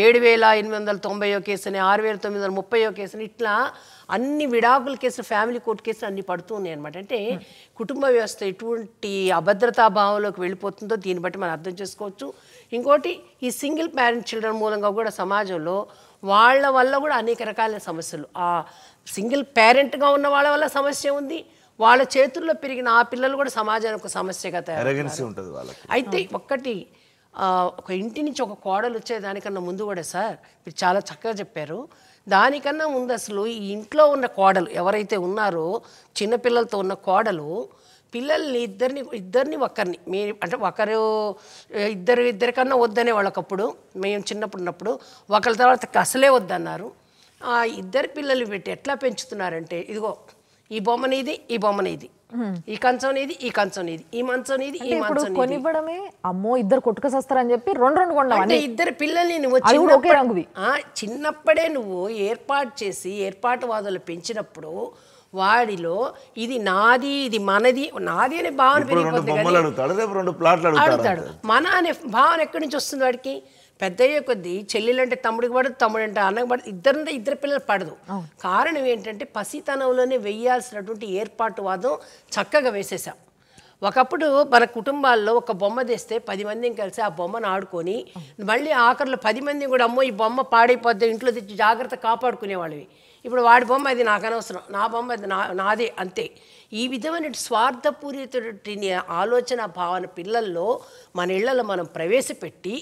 D: ఏడు వేల ఎనిమిది వందల తొంభై కేసుని ఆరు వేల తొమ్మిది వందల ముప్పై కేసుని ఇట్లా అన్ని విడాకుల కేసులు ఫ్యామిలీ కోర్టు కేసులు అన్ని పడుతున్నాయి అనమాట అంటే కుటుంబ వ్యవస్థ ఎటువంటి అభద్రతా భావంలోకి వెళ్ళిపోతుందో దీన్ని బట్టి మనం అర్థం చేసుకోవచ్చు ఇంకోటి ఈ సింగిల్ పేరెంట్ చిల్డ్రన్ మూలంగా కూడా సమాజంలో వాళ్ళ వల్ల కూడా అనేక రకాల సమస్యలు ఆ సింగిల్ పేరెంట్గా ఉన్న వాళ్ళ వల్ల సమస్య ఉంది వాళ్ళ చేతుల్లో పెరిగిన ఆ పిల్లలు కూడా సమాజానికి ఒక సమస్యగా తయారు అయితే ఒక్కటి ఒక ఇంటి నుంచి ఒక కోడలు వచ్చే దానికన్నా ముందు కూడా సార్ మీరు చాలా చక్కగా చెప్పారు దానికన్నా ముందు అసలు ఈ ఇంట్లో ఉన్న కోడలు ఎవరైతే ఉన్నారో చిన్నపిల్లలతో ఉన్న కోడలు పిల్లల్ని ఇద్దరిని ఇద్దరిని ఒకరిని మీ అంటే ఒకరు ఇద్దరు ఇద్దరికన్నా వద్దనే వాళ్ళకప్పుడు మేము చిన్నప్పుడు ఉన్నప్పుడు ఒకరి తర్వాత అసలే వద్దన్నారు ఇద్దరు పిల్లలు పెట్టి ఎట్లా పెంచుతున్నారంటే ఇదిగో ఈ బొమ్మ నీది ఈ బొమ్మ నీది ఈ కంచం నీది ఈ కంచం నీది ఈ మంచం నీది ఈ మంచం కొనివ్వడమే
A: అమ్మో ఇద్దరు కొట్టుకొస్తారని చెప్పి రెండు రెండు కొండ ఇద్దరు పిల్లల్ని
D: నువ్వు చిన్నప్పుడే నువ్వు ఏర్పాటు చేసి ఏర్పాటు వాదులు పెంచినప్పుడు వాడిలో ఇది నాది ఇది మనది నాది అనే భావన పెరిగిపోతుంది అడుగుతాడు మన అనే భావన ఎక్కడి నుంచి వస్తుంది వాడికి పెద్దయ్యే కొద్దీ చెల్లెలంటే తమ్ముడికి పడదు తమ్ముడంటే అన్నకి పడదు ఇద్దరంటే ఇద్దరు పిల్లలు పడదు కారణం ఏంటంటే పసితనంలోనే వేయాల్సినటువంటి వాదం చక్కగా వేసేసాం ఒకప్పుడు మన కుటుంబాల్లో ఒక బొమ్మ తెస్తే పది మందిని కలిసి ఆ బొమ్మను ఆడుకొని మళ్ళీ ఆఖరిలో పది మందిని కూడా అమ్మో ఈ బొమ్మ పాడైపోద్ది ఇంట్లో తెచ్చి జాగ్రత్త కాపాడుకునేవాళ్ళవి ఇప్పుడు వాడి బొమ్మ అది నాకు అనవసరం నా బొమ్మ అది నా నాదే అంతే ఈ విధమైన స్వార్థపూరితటువంటి ఆలోచన భావన పిల్లల్లో మన ఇళ్లలో మనం ప్రవేశపెట్టి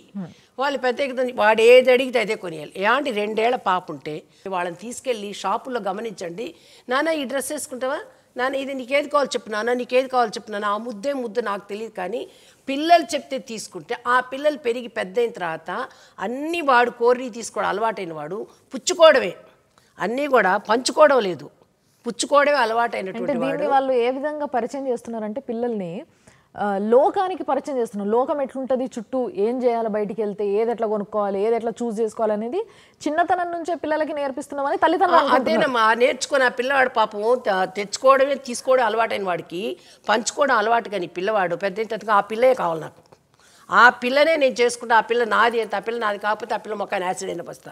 D: వాళ్ళు ప్రత్యేక వాడు ఏది అడిగితే అదే కొనియాలి ఏమంటే రెండేళ్ల పాప ఉంటే వాళ్ళని తీసుకెళ్ళి షాపుల్లో గమనించండి నాన్న ఈ డ్రెస్ వేసుకుంటావా నాన్న ఇది నీకేది కావాలి చెప్పు నాన్న నీకేది కావాలి చెప్పు నాన్న ఆ ముద్దే ముద్దు నాకు తెలియదు కానీ పిల్లలు చెప్తే తీసుకుంటే ఆ పిల్లలు పెరిగి పెద్ద అయిన తర్వాత అన్నీ వాడు కోరి తీసుకోవడం అలవాటైన వాడు పుచ్చుకోవడమే అన్నీ కూడా పంచుకోవడం లేదు పుచ్చుకోవడమే అలవాటైనటువంటి దీన్ని వాళ్ళు
A: ఏ విధంగా పరిచయం చేస్తున్నారంటే పిల్లల్ని లోకానికి పరిచయం చేస్తున్నారు లోకం ఎట్లుంటుంది చుట్టూ ఏం చేయాలి బయటికి వెళ్తే ఏది ఎట్లా కొనుక్కోవాలి ఏది ఎట్లా చూస్ చేసుకోవాలి అనేది చిన్నతనం నుంచే పిల్లలకి నేర్పిస్తున్నామని తల్లిదండ్రులు అదేనమ్మా
D: నేర్చుకుని ఆ పిల్లవాడు పాపం తెచ్చుకోవడమే తీసుకోవడం అలవాటైన వాడికి పంచుకోవడం అలవాటు కానీ పిల్లవాడు పెద్ద ఆ పిల్లయే కావాలి నాకు ఆ పిల్లనే నేను చేసుకుంటా ఆ పిల్ల నాది అంత ఆ పిల్ల నాది కాకపోతే ఆ పిల్ల మొక్కని యాసిడ్ అయిన బస్తా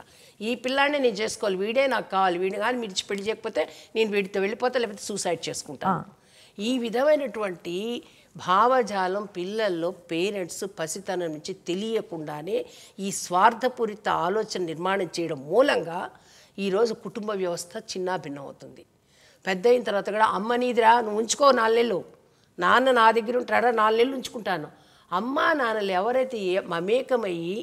D: ఈ పిల్లాడిని నేను చేసుకోవాలి వీడే నాకు కావాలి వీడిని కానీ మిర్చి పెళ్లి చేయకపోతే నేను వీడితో వెళ్ళిపోతా లేకపోతే సూసైడ్ చేసుకుంటాను ఈ విధమైనటువంటి భావజాలం పిల్లల్లో పేరెంట్స్ పసితనం నుంచి తెలియకుండానే ఈ స్వార్థపూరిత ఆలోచన నిర్మాణం చేయడం మూలంగా ఈరోజు కుటుంబ వ్యవస్థ భిన్నం అవుతుంది పెద్ద అయిన తర్వాత కూడా అమ్మ నీదిరా నువ్వు ఉంచుకో నెలలు నాన్న నా దగ్గర ఉంటాడా నెలలు ఉంచుకుంటాను అమ్మా నాన్నలు ఎవరైతే మమేకమయ్యి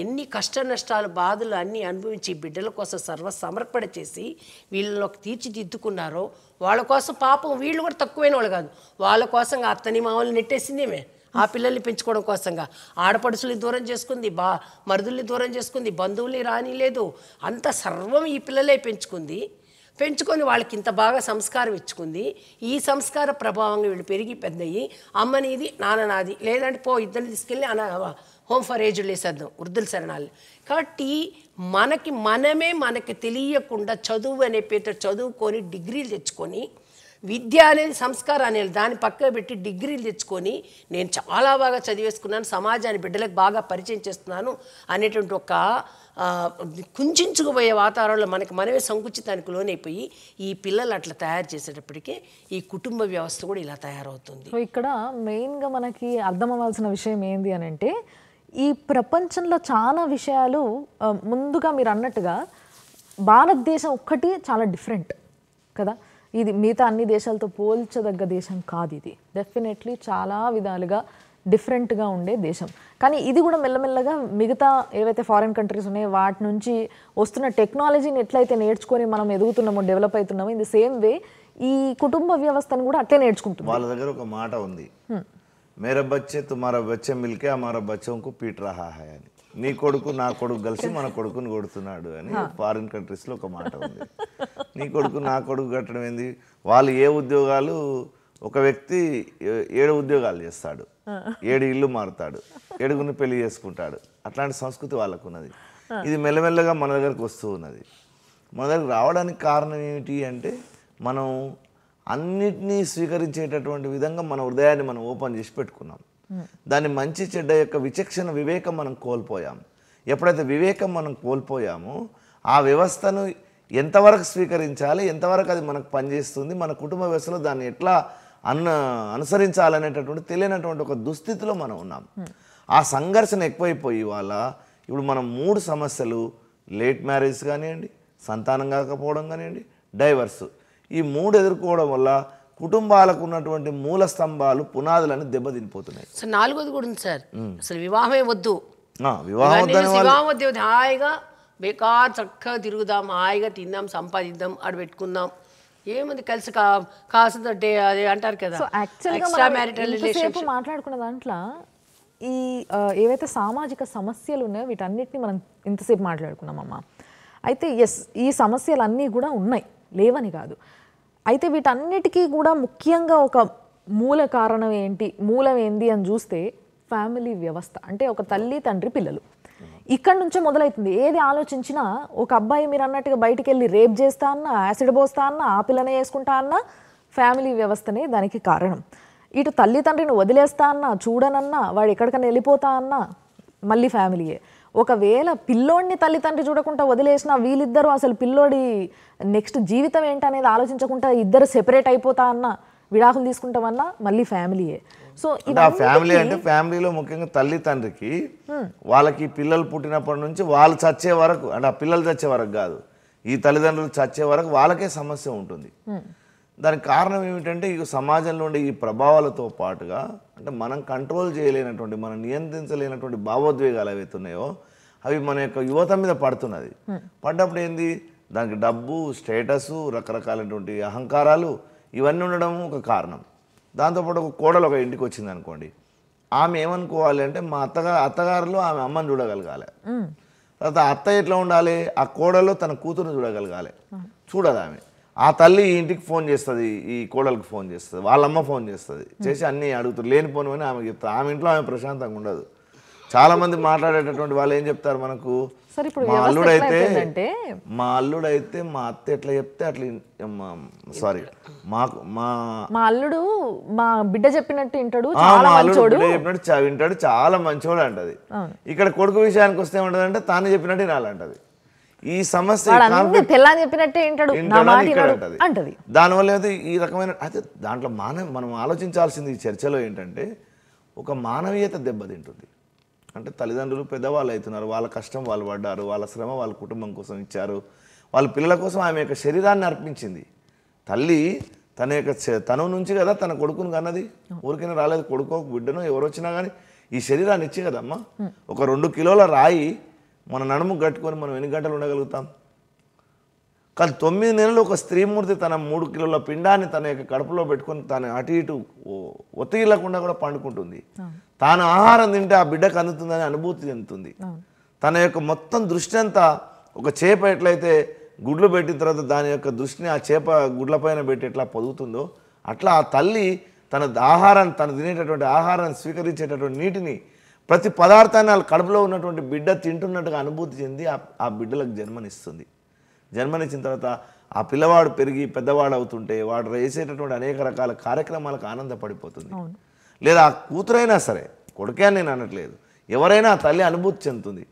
D: ఎన్ని కష్ట నష్టాలు బాధలు అన్నీ అనుభవించి బిడ్డల కోసం సర్వ సమర్పణ చేసి వీళ్ళని ఒక తీర్చిదిద్దుకున్నారో వాళ్ళ కోసం పాపం వీళ్ళు కూడా తక్కువైన వాళ్ళు కాదు వాళ్ళ కోసం అత్తని మామూలు నెట్టేసిందేమే ఆ పిల్లల్ని పెంచుకోవడం కోసంగా ఆడపడుచుల్ని దూరం చేసుకుంది బా మరుదుల్ని దూరం చేసుకుంది బంధువుల్ని రానిలేదు అంత సర్వం ఈ పిల్లలే పెంచుకుంది పెంచుకొని వాళ్ళకి ఇంత బాగా సంస్కారం ఇచ్చుకుంది ఈ సంస్కార ప్రభావంగా వీళ్ళు పెరిగి పెద్దయ్యి అమ్మ నీది నాన్న నాది లేదంటే పో ఇద్దరిని తీసుకెళ్ళి అనా హోమ్ ఫర్ ఏజ్ వేసేద్దాం వృద్ధుల శరణాలు కాబట్టి మనకి మనమే మనకి తెలియకుండా చదువు అనే పేరుతో చదువుకొని డిగ్రీలు తెచ్చుకొని విద్య అనేది సంస్కారం అనేది దాన్ని పక్కన పెట్టి డిగ్రీలు తెచ్చుకొని నేను చాలా బాగా చదివేసుకున్నాను సమాజాన్ని బిడ్డలకు బాగా పరిచయం చేస్తున్నాను అనేటువంటి ఒక కుంచుకుపోయే వాతావరణంలో మనకి మనమే సంకుచితానికి లోనైపోయి ఈ పిల్లలు అట్లా తయారు చేసేటప్పటికే ఈ కుటుంబ వ్యవస్థ కూడా ఇలా తయారవుతుంది
A: ఇక్కడ మెయిన్గా మనకి అర్థం అవ్వాల్సిన విషయం ఏంది అని అంటే ఈ ప్రపంచంలో చాలా విషయాలు ముందుగా మీరు అన్నట్టుగా భారతదేశం ఒక్కటి చాలా డిఫరెంట్ కదా ఇది మిగతా అన్ని దేశాలతో పోల్చదగ్గ దేశం కాదు ఇది డెఫినెట్లీ చాలా విధాలుగా డిఫరెంట్గా ఉండే దేశం కానీ ఇది కూడా మెల్లమెల్లగా మిగతా ఏవైతే ఫారిన్ కంట్రీస్ ఉన్నాయో వాటి నుంచి వస్తున్న టెక్నాలజీని ఎట్లయితే నేర్చుకొని మనం ఎదుగుతున్నామో డెవలప్ అవుతున్నామో ఇన్ సేమ్ వే ఈ కుటుంబ వ్యవస్థను కూడా అట్లే నేర్చుకుంటుంది
C: వాళ్ళ దగ్గర ఒక మాట ఉంది మేర బచ్చే తుమార బచ్చే మిల్కే అమార బచ్చంకు పీట్ రహా అని నీ కొడుకు నా కొడుకు కలిసి మన కొడుకుని కొడుతున్నాడు అని ఫారిన్ కంట్రీస్లో ఒక మాట ఉంది నీ కొడుకు నా కొడుకు కట్టడం ఏంది వాళ్ళు ఏ ఉద్యోగాలు ఒక వ్యక్తి ఏడు ఉద్యోగాలు చేస్తాడు ఏడు ఇల్లు మారుతాడు ఏడుగురిని పెళ్లి చేసుకుంటాడు అట్లాంటి సంస్కృతి వాళ్ళకు ఉన్నది ఇది మెల్లమెల్లగా మన దగ్గరకు వస్తూ ఉన్నది మన దగ్గర రావడానికి కారణం ఏమిటి అంటే మనం అన్నిటినీ స్వీకరించేటటువంటి విధంగా మన హృదయాన్ని మనం ఓపెన్ చేసి పెట్టుకున్నాం దాన్ని మంచి చెడ్డ యొక్క విచక్షణ వివేకం మనం కోల్పోయాం ఎప్పుడైతే వివేకం మనం కోల్పోయామో ఆ వ్యవస్థను ఎంతవరకు స్వీకరించాలి ఎంతవరకు అది మనకు పనిచేస్తుంది మన కుటుంబ వ్యవస్థలో దాన్ని ఎట్లా అన్న అనుసరించాలనేటటువంటి తెలియనటువంటి ఒక దుస్థితిలో మనం ఉన్నాం ఆ సంఘర్షణ ఎక్కువైపోయి వాళ్ళ ఇప్పుడు మనం మూడు సమస్యలు లేట్ మ్యారేజ్ కానివ్వండి సంతానం కాకపోవడం కానివ్వండి డైవర్స్ ఈ మూడు ఎదుర్కోవడం వల్ల కుటుంబాలకు ఉన్నటువంటి మూల స్తంభాలు పునాదులని దెబ్బతినిపోతున్నాయి
D: సార్ నాలుగోది కూడా ఉంది సార్ అసలు వివాహమే వద్దు వివాహం వద్దు హాయిగా బేకార్ చక్కగా తిరుగుదాం హాయిగా తిందాం సంపాదిద్దాం ఆడ పెట్టుకుందాం ఏముంది కలిసి కా డే అది అంటారు కదా
A: మాట్లాడుకున్న దాంట్లో ఈ ఏవైతే సామాజిక సమస్యలు ఉన్నాయో వీటన్నిటిని మనం ఇంతసేపు మాట్లాడుకున్నామమ్మా అయితే ఎస్ ఈ సమస్యలన్నీ కూడా ఉన్నాయి లేవని కాదు అయితే వీటన్నిటికీ కూడా ముఖ్యంగా ఒక మూల కారణం ఏంటి మూలం ఏంది అని చూస్తే ఫ్యామిలీ వ్యవస్థ అంటే ఒక తల్లి తండ్రి పిల్లలు ఇక్కడ నుంచే మొదలవుతుంది ఏది ఆలోచించినా ఒక అబ్బాయి మీరు అన్నట్టుగా బయటికి వెళ్ళి రేప్ చేస్తా అన్నా యాసిడ్ పోస్తా అన్నా ఆ పిల్లనే చేసుకుంటా అన్నా ఫ్యామిలీ వ్యవస్థనే దానికి కారణం ఇటు తల్లిదండ్రిని వదిలేస్తా అన్నా చూడనన్నా వాడు ఎక్కడికైనా వెళ్ళిపోతా అన్నా మళ్ళీ ఫ్యామిలీయే ఒకవేళ పిల్లోడిని తల్లిదండ్రి చూడకుండా వదిలేసిన వీళ్ళిద్దరూ అసలు పిల్లోడి నెక్స్ట్ జీవితం ఏంటనేది ఆలోచించకుండా ఇద్దరు సెపరేట్ అయిపోతా అన్న విడాకులు తీసుకుంటామన్నా మళ్ళీ ఫ్యామిలీయే సో
C: ఆ ఫ్యామిలీ అంటే ఫ్యామిలీలో ముఖ్యంగా తల్లి తండ్రికి వాళ్ళకి పిల్లలు పుట్టినప్పటి నుంచి వాళ్ళు చచ్చే వరకు అంటే ఆ పిల్లలు చచ్చే వరకు కాదు ఈ తల్లిదండ్రులు చచ్చే వరకు వాళ్ళకే సమస్య ఉంటుంది దానికి కారణం ఏమిటంటే ఈ సమాజంలో ఉండే ఈ ప్రభావాలతో పాటుగా అంటే మనం కంట్రోల్ చేయలేనటువంటి మనం నియంత్రించలేనటువంటి భావోద్వేగాలు ఏవైతే ఉన్నాయో అవి మన యొక్క యువత మీద పడుతున్నది పడ్డప్పుడు ఏంది దానికి డబ్బు స్టేటస్ రకరకాలైనటువంటి అహంకారాలు ఇవన్నీ ఉండడం ఒక కారణం దాంతోపాటు ఒక కోడలు ఒక ఇంటికి వచ్చింది అనుకోండి ఆమె ఏమనుకోవాలి అంటే మా అత్తగారు అత్తగారులు ఆమె అమ్మని చూడగలగాలి తర్వాత అత్త ఎట్లా ఉండాలి ఆ కోడలో తన కూతురు చూడగలగాలి చూడదు ఆమె ఆ తల్లి ఈ ఇంటికి ఫోన్ చేస్తుంది ఈ కోడలకు ఫోన్ చేస్తుంది వాళ్ళమ్మ ఫోన్ చేస్తుంది చేసి అన్నీ అడుగుతారు లేనిపోను అని ఆమె చెప్తారు ఆమె ఇంట్లో ఆమె ప్రశాంతంగా ఉండదు చాలామంది మాట్లాడేటటువంటి వాళ్ళు ఏం చెప్తారు మనకు
A: సార్ ఇప్పుడు మా అల్లుడు అయితే
C: మా అల్లుడు అయితే మా అత్త ఎట్లా చెప్తే అట్లా సారీ మాకు
A: మా అల్లుడు మా బిడ్డ చెప్పినట్టు వింటాడు చాలా మంచోడు
C: చెప్పినట్టు వింటాడు చాలా మంచోడు అంటది ఇక్కడ కొడుకు విషయానికి వస్తే ఏమంటదంటే తాను చెప్పినట్టు వినాలంటది ఈ సమస్య
A: తెల్లని చెప్పినట్టే వింటాడు అంటది
C: దానివల్ల ఈ రకమైన అయితే దాంట్లో మానవ మనం ఆలోచించాల్సింది ఈ చర్చలో ఏంటంటే ఒక మానవీయత దెబ్బతింటుంది అంటే తల్లిదండ్రులు పెద్దవాళ్ళు అవుతున్నారు వాళ్ళ కష్టం వాళ్ళు పడ్డారు వాళ్ళ శ్రమ వాళ్ళ కుటుంబం కోసం ఇచ్చారు వాళ్ళ పిల్లల కోసం ఆమె యొక్క శరీరాన్ని అర్పించింది తల్లి తన యొక్క తను నుంచి కదా తన కొడుకును కన్నది ఊరికైనా రాలేదు కొడుకో బిడ్డను ఎవరు వచ్చినా కానీ ఈ శరీరాన్ని ఇచ్చి కదమ్మా ఒక రెండు కిలోల రాయి మన నడుము కట్టుకొని మనం ఎన్ని గంటలు ఉండగలుగుతాం కానీ తొమ్మిది నెలలు ఒక స్త్రీమూర్తి తన మూడు కిలోల పిండాన్ని తన యొక్క కడుపులో పెట్టుకొని తను అటు ఇటు ఒత్తిగిలకుండా కూడా పండుకుంటుంది తాను ఆహారం తింటే ఆ బిడ్డకు అందుతుందని అనుభూతి చెందుతుంది తన యొక్క మొత్తం దృష్టి అంతా ఒక చేప ఎట్లయితే గుడ్లు పెట్టిన తర్వాత దాని యొక్క దృష్టిని ఆ చేప గుడ్లపైన పెట్టి ఎట్లా పొదుగుతుందో అట్లా ఆ తల్లి తన ఆహారాన్ని తను తినేటటువంటి ఆహారాన్ని స్వీకరించేటటువంటి నీటిని ప్రతి పదార్థాన్ని వాళ్ళ కడుపులో ఉన్నటువంటి బిడ్డ తింటున్నట్టుగా అనుభూతి చెంది ఆ బిడ్డలకు జన్మనిస్తుంది జన్మనిచ్చిన తర్వాత ఆ పిల్లవాడు పెరిగి పెద్దవాడు అవుతుంటే వాడు వేసేటటువంటి అనేక రకాల కార్యక్రమాలకు ఆనందపడిపోతుంది లేదా ఆ కూతురైనా సరే కొడుకే నేను అనట్లేదు ఎవరైనా తల్లి అనుభూతి చెందుతుంది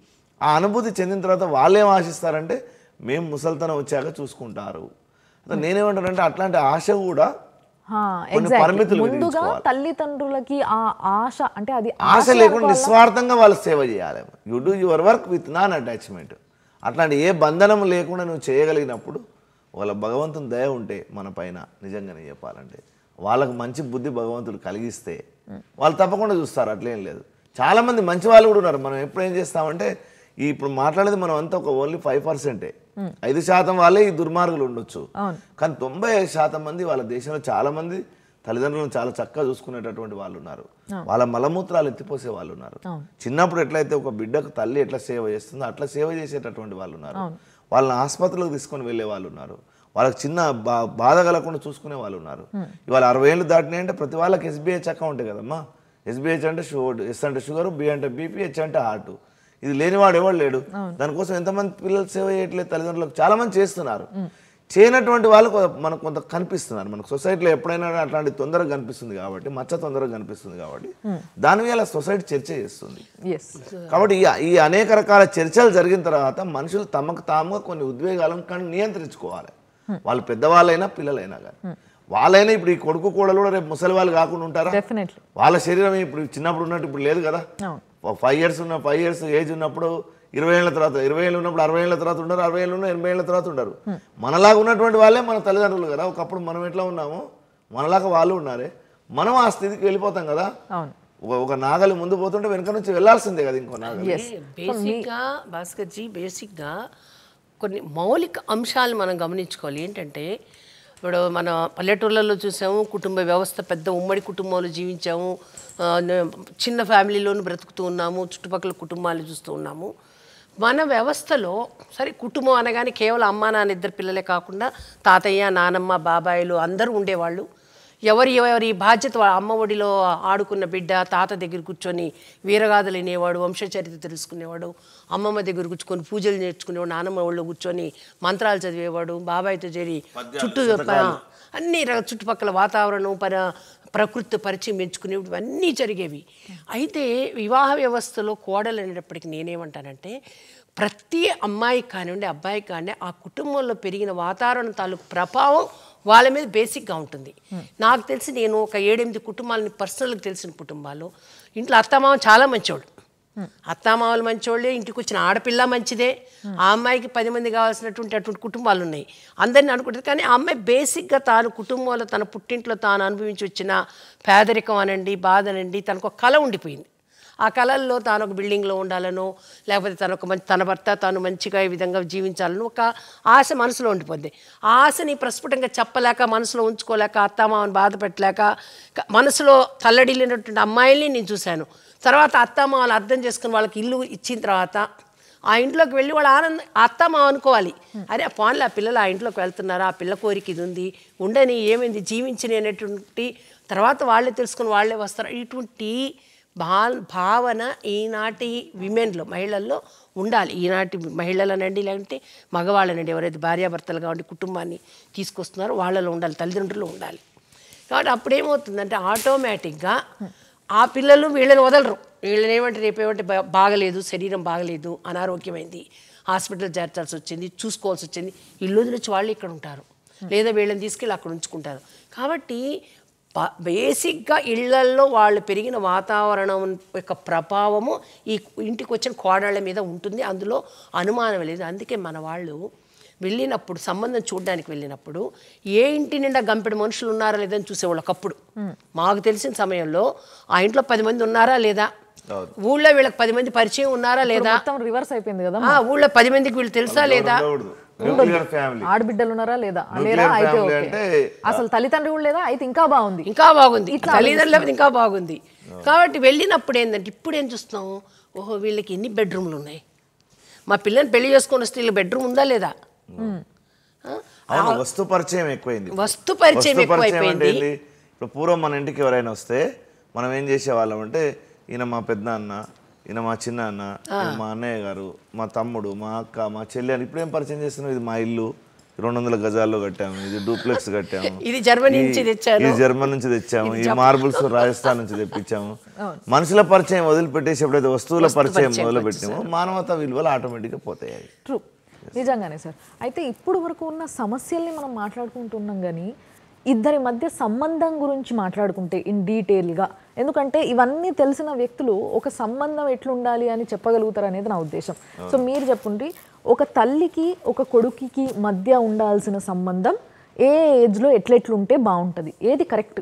C: ఆ అనుభూతి చెందిన తర్వాత వాళ్ళేం ఆశిస్తారంటే మేము ముసల్తనం వచ్చాక చూసుకుంటారు hmm. నేనేమంటానంటే అట్లాంటి ఆశ కూడా
A: ముందుగా తల్లిదండ్రులకి ఆ ఆశ అంటే అది ఆశ లేకుండా
C: నిస్వార్థంగా వాళ్ళు సేవ చేయాలి you do your work with non attachment అట్లాంటి ఏ బంధనం లేకుండా నువ్వు చేయగలిగినప్పుడు వాళ్ళ భగవంతుని దయ ఉంటే మన పైన నిజంగానే చెప్పాలంటే వాళ్ళకు మంచి బుద్ధి భగవంతుడు కలిగిస్తే వాళ్ళు తప్పకుండా చూస్తారు అట్లేం లేదు చాలామంది మంచి వాళ్ళు కూడా ఉన్నారు మనం ఎప్పుడు ఏం చేస్తామంటే ఇప్పుడు మాట్లాడేది మనం అంతా ఒక ఓన్లీ ఫైవ్ పర్సెంటే ఐదు శాతం వాళ్ళే ఈ దుర్మార్గులు ఉండొచ్చు కానీ తొంభై శాతం మంది వాళ్ళ దేశంలో చాలామంది తల్లిదండ్రులను చాలా చక్కగా చూసుకునేటటువంటి వాళ్ళు ఉన్నారు వాళ్ళ మలమూత్రాలు ఎత్తిపోసే వాళ్ళు ఉన్నారు చిన్నప్పుడు ఎట్లయితే ఒక బిడ్డకు తల్లి ఎట్లా సేవ చేస్తుందో అట్లా సేవ చేసేటటువంటి వాళ్ళు ఉన్నారు వాళ్ళని ఆసుపత్రులకు తీసుకొని వెళ్ళే వాళ్ళు ఉన్నారు వాళ్ళకి చిన్న బా బాధ కలగకుండా చూసుకునే వాళ్ళు ఉన్నారు ఇవాళ అరవై ఏళ్ళు దాటినాయంటే ప్రతి వాళ్ళకి ఎస్బీహెచ్ అకౌంట్ కదమ్మా ఎస్బీహెచ్ అంటే షుగర్ ఎస్ అంటే షుగర్ బి అంటే బీపీ హెచ్ అంటే హార్ట్ ఇది లేనివాడు ఎవడు లేడు దానికోసం ఎంతమంది పిల్లలు సేవ చేయట్లేదు తల్లిదండ్రులకు చాలా మంది చేస్తున్నారు చేయనటువంటి వాళ్ళు మనకు కొంత కనిపిస్తున్నారు మనకు సొసైటీలో ఎప్పుడైనా అట్లాంటి తొందరగా కనిపిస్తుంది కాబట్టి మచ్చ తొందరగా కనిపిస్తుంది కాబట్టి hmm. దాని మీద సొసైటీ చర్చ చేస్తుంది కాబట్టి ఈ అనేక రకాల చర్చలు జరిగిన తర్వాత మనుషులు తమకు తాముగా కొన్ని ఉద్వేగాలను కానీ నియంత్రించుకోవాలి hmm. వాళ్ళు పెద్దవాళ్ళైనా పిల్లలైనా కానీ hmm. వాళ్ళైనా ఇప్పుడు ఈ కొడుకు కూడలు కూడా రేపు ముసలి వాళ్ళు కాకుండా ఉంటారా వాళ్ళ శరీరం ఇప్పుడు చిన్నప్పుడు ఉన్నట్టు ఇప్పుడు లేదు కదా ఫైవ్ ఇయర్స్ ఉన్న ఫైవ్ ఇయర్స్ ఏజ్ ఉన్నప్పుడు ఇరవై ఏళ్ళ తర్వాత ఇరవై ఏళ్ళు ఉన్నప్పుడు అరవై ఏళ్ళ తర్వాత ఉండరు అరవై ఏళ్ళు ఉన్న ఎనభై ఏళ్ళ తర్వాత ఉండరు మనలాగా ఉన్నటువంటి వాళ్ళే మన తల్లిదండ్రులు కదా ఒకప్పుడు మనం ఎట్లా ఉన్నామో మనలాగా వాళ్ళు ఉన్నారే మనం ఆ స్థితికి వెళ్ళిపోతాం కదా ఒక నాగలి ముందు పోతుంటే వెనక నుంచి వెళ్లాల్సిందే కదా ఇంకో నాగలి బేసిక్గా
D: భాస్కర్ జీ బేసిక్గా కొన్ని మౌలిక అంశాలు మనం గమనించుకోవాలి ఏంటంటే ఇప్పుడు మన పల్లెటూర్లలో చూసాము కుటుంబ వ్యవస్థ పెద్ద ఉమ్మడి కుటుంబాలు జీవించాము చిన్న ఫ్యామిలీలోనూ బ్రతుకుతూ ఉన్నాము చుట్టుపక్కల కుటుంబాలు చూస్తూ ఉన్నాము మన వ్యవస్థలో సరే కుటుంబం అనగానే కేవలం అమ్మ నాన్న ఇద్దరు పిల్లలే కాకుండా తాతయ్య నానమ్మ బాబాయిలు అందరూ ఉండేవాళ్ళు ఎవరి ఎవరి బాధ్యత అమ్మ ఒడిలో ఆడుకున్న బిడ్డ తాత దగ్గర కూర్చొని వీరగాథలు వినేవాడు వంశచరిత్ర తెలుసుకునేవాడు అమ్మమ్మ దగ్గర కూర్చుకొని పూజలు నేర్చుకునేవాడు నానమ్మ ఒళ్ళు కూర్చొని మంత్రాలు చదివేవాడు బాబాయ్తో చేరి చుట్టూ అన్ని చుట్టుపక్కల వాతావరణం పర ప్రకృతి పరిచయం ఎంచుకునేవి ఇవన్నీ జరిగేవి అయితే వివాహ వ్యవస్థలో కోడలు అనేటప్పటికి నేనేమంటానంటే ప్రతి అమ్మాయి కానివ్వండి అబ్బాయి కానివ్వండి ఆ కుటుంబంలో పెరిగిన వాతావరణం తాలూకు ప్రభావం వాళ్ళ మీద బేసిక్గా ఉంటుంది నాకు తెలిసి నేను ఒక ఏడెనిమిది కుటుంబాలని పర్సనల్గా తెలిసిన కుటుంబాలు ఇంట్లో అత్తమామ చాలా మంచివాడు అత్తామామలు మంచోళ్ళే ఇంటికి వచ్చిన ఆడపిల్ల మంచిదే ఆ అమ్మాయికి పది మంది కావాల్సినటువంటి అటువంటి కుటుంబాలు ఉన్నాయి అందరిని అనుకుంటుంది కానీ ఆ అమ్మాయి బేసిక్గా తాను కుటుంబంలో తన పుట్టింట్లో తాను అనుభవించి వచ్చిన పేదరికం అనండి బాధ అనండి తనకు కళ ఉండిపోయింది ఆ కళల్లో తాను ఒక బిల్డింగ్లో ఉండాలనో లేకపోతే తన ఒక మంచి తన భర్త తాను మంచిగా ఈ విధంగా జీవించాలనో ఒక ఆశ మనసులో ఉండిపోద్ది ఆ ఆశని ప్రస్ఫుటంగా చెప్పలేక మనసులో ఉంచుకోలేక అత్తమామని బాధపెట్టలేక మనసులో తల్లడిల్లినటువంటి అమ్మాయిల్ని నేను చూశాను తర్వాత అత్తమామలు అర్థం చేసుకుని వాళ్ళకి ఇల్లు ఇచ్చిన తర్వాత ఆ ఇంట్లోకి వెళ్ళి వాళ్ళు ఆనంద అత్తమ్మ అనుకోవాలి అరే ఆ పాన్లు ఆ పిల్లలు ఆ ఇంట్లోకి వెళ్తున్నారు ఆ పిల్ల కోరిక ఇది ఉంది ఉండని ఏమైంది జీవించని అనేటువంటి తర్వాత వాళ్ళే తెలుసుకుని వాళ్ళే వస్తారు ఇటువంటి భా భావన ఈనాటి విమెన్లో మహిళల్లో ఉండాలి ఈనాటి మహిళలనండి లేదంటే మగవాళ్ళనండి ఎవరైతే భార్యాభర్తలు ఉండి కుటుంబాన్ని తీసుకొస్తున్నారో వాళ్ళలో ఉండాలి తల్లిదండ్రులు ఉండాలి కాబట్టి అప్పుడేమవుతుందంటే ఆటోమేటిక్గా ఆ పిల్లలు వీళ్ళని వదలరు వీళ్ళని ఏమంటే రేపేమంటే బాగలేదు శరీరం బాగలేదు అనారోగ్యమైంది హాస్పిటల్ చేర్చాల్సి వచ్చింది చూసుకోవాల్సి వచ్చింది ఇల్లు నుంచి వాళ్ళు ఇక్కడ ఉంటారు లేదా వీళ్ళని తీసుకెళ్ళి అక్కడ ఉంచుకుంటారు కాబట్టి బేసిక్గా ఇళ్లల్లో వాళ్ళు పెరిగిన వాతావరణం యొక్క ప్రభావము ఈ ఇంటికి వచ్చిన కోడళ్ళ మీద ఉంటుంది అందులో అనుమానం లేదు అందుకే మన వాళ్ళు వెళ్ళినప్పుడు సంబంధం చూడడానికి వెళ్ళినప్పుడు ఏ ఇంటి నిండా గంపెడు మనుషులు ఉన్నారా లేదని చూసేవాళ్ళు ఒకప్పుడు మాకు తెలిసిన సమయంలో ఆ ఇంట్లో పది మంది ఉన్నారా లేదా ఊళ్ళో వీళ్ళకి పది మంది పరిచయం ఉన్నారా లేదా రివర్స్ అయిపోయింది కదా ఊళ్ళో పది మందికి వీళ్ళు తెలుసా లేదా ఆడబిడ్డలు ఉన్నారా లేదా అసలు తల్లిదండ్రి లేదా అయితే ఇంకా బాగుంది ఇంకా బాగుంది తల్లిదండ్రులు ఇంకా బాగుంది కాబట్టి వెళ్ళినప్పుడు ఏంటంటే ఇప్పుడు ఏం చూస్తాం ఓహో వీళ్ళకి ఎన్ని బెడ్రూమ్లు ఉన్నాయి మా పిల్లని పెళ్లి చేసుకుని వస్తే బెడ్రూమ్ ఉందా లేదా అవును
C: వస్తు పరిచయం ఎక్కువైంది
D: వస్తు పరిచయం ఎక్కువైపోయింది
C: ఇప్పుడు పూర్వం మన ఇంటికి ఎవరైనా వస్తే మనం ఏం చేసేవాళ్ళం అంటే ఈయన మా పెద్ద అన్న ఈయన మా చిన్న అన్న మా అన్నయ్య గారు మా తమ్ముడు మా అక్క మా చెల్లి అని ఇప్పుడేం పరిచయం చేస్తున్నాం ఇది మా ఇల్లు రెండు వందల గజాల్లో కట్టాము ఇది డూప్లెక్స్ కట్టాము ఇది జర్మనీ నుంచి తెచ్చాము ఇది జర్మన్ నుంచి తెచ్చాము ఈ మార్బుల్స్ రాజస్థాన్ నుంచి తెప్పించాము మనుషుల పరిచయం వదిలిపెట్టేసి ఎప్పుడైతే వస్తువుల పరిచయం మొదలు పెట్టినామో మానవతా విలువలు ఆటోమేటిక్గా పోతాయి
A: ట్రూ నిజంగానే సార్ అయితే ఇప్పుడు వరకు ఉన్న సమస్యల్ని మనం మాట్లాడుకుంటున్నాం కానీ ఇద్దరి మధ్య సంబంధం గురించి మాట్లాడుకుంటే ఇన్ డీటెయిల్గా ఎందుకంటే ఇవన్నీ తెలిసిన వ్యక్తులు ఒక సంబంధం ఎట్లుండాలి అని చెప్పగలుగుతారు అనేది నా ఉద్దేశం సో మీరు చెప్పండి ఒక తల్లికి ఒక కొడుకుకి మధ్య ఉండాల్సిన సంబంధం ఏ ఏజ్లో ఎట్లెట్లుంటే బాగుంటుంది ఏది కరెక్ట్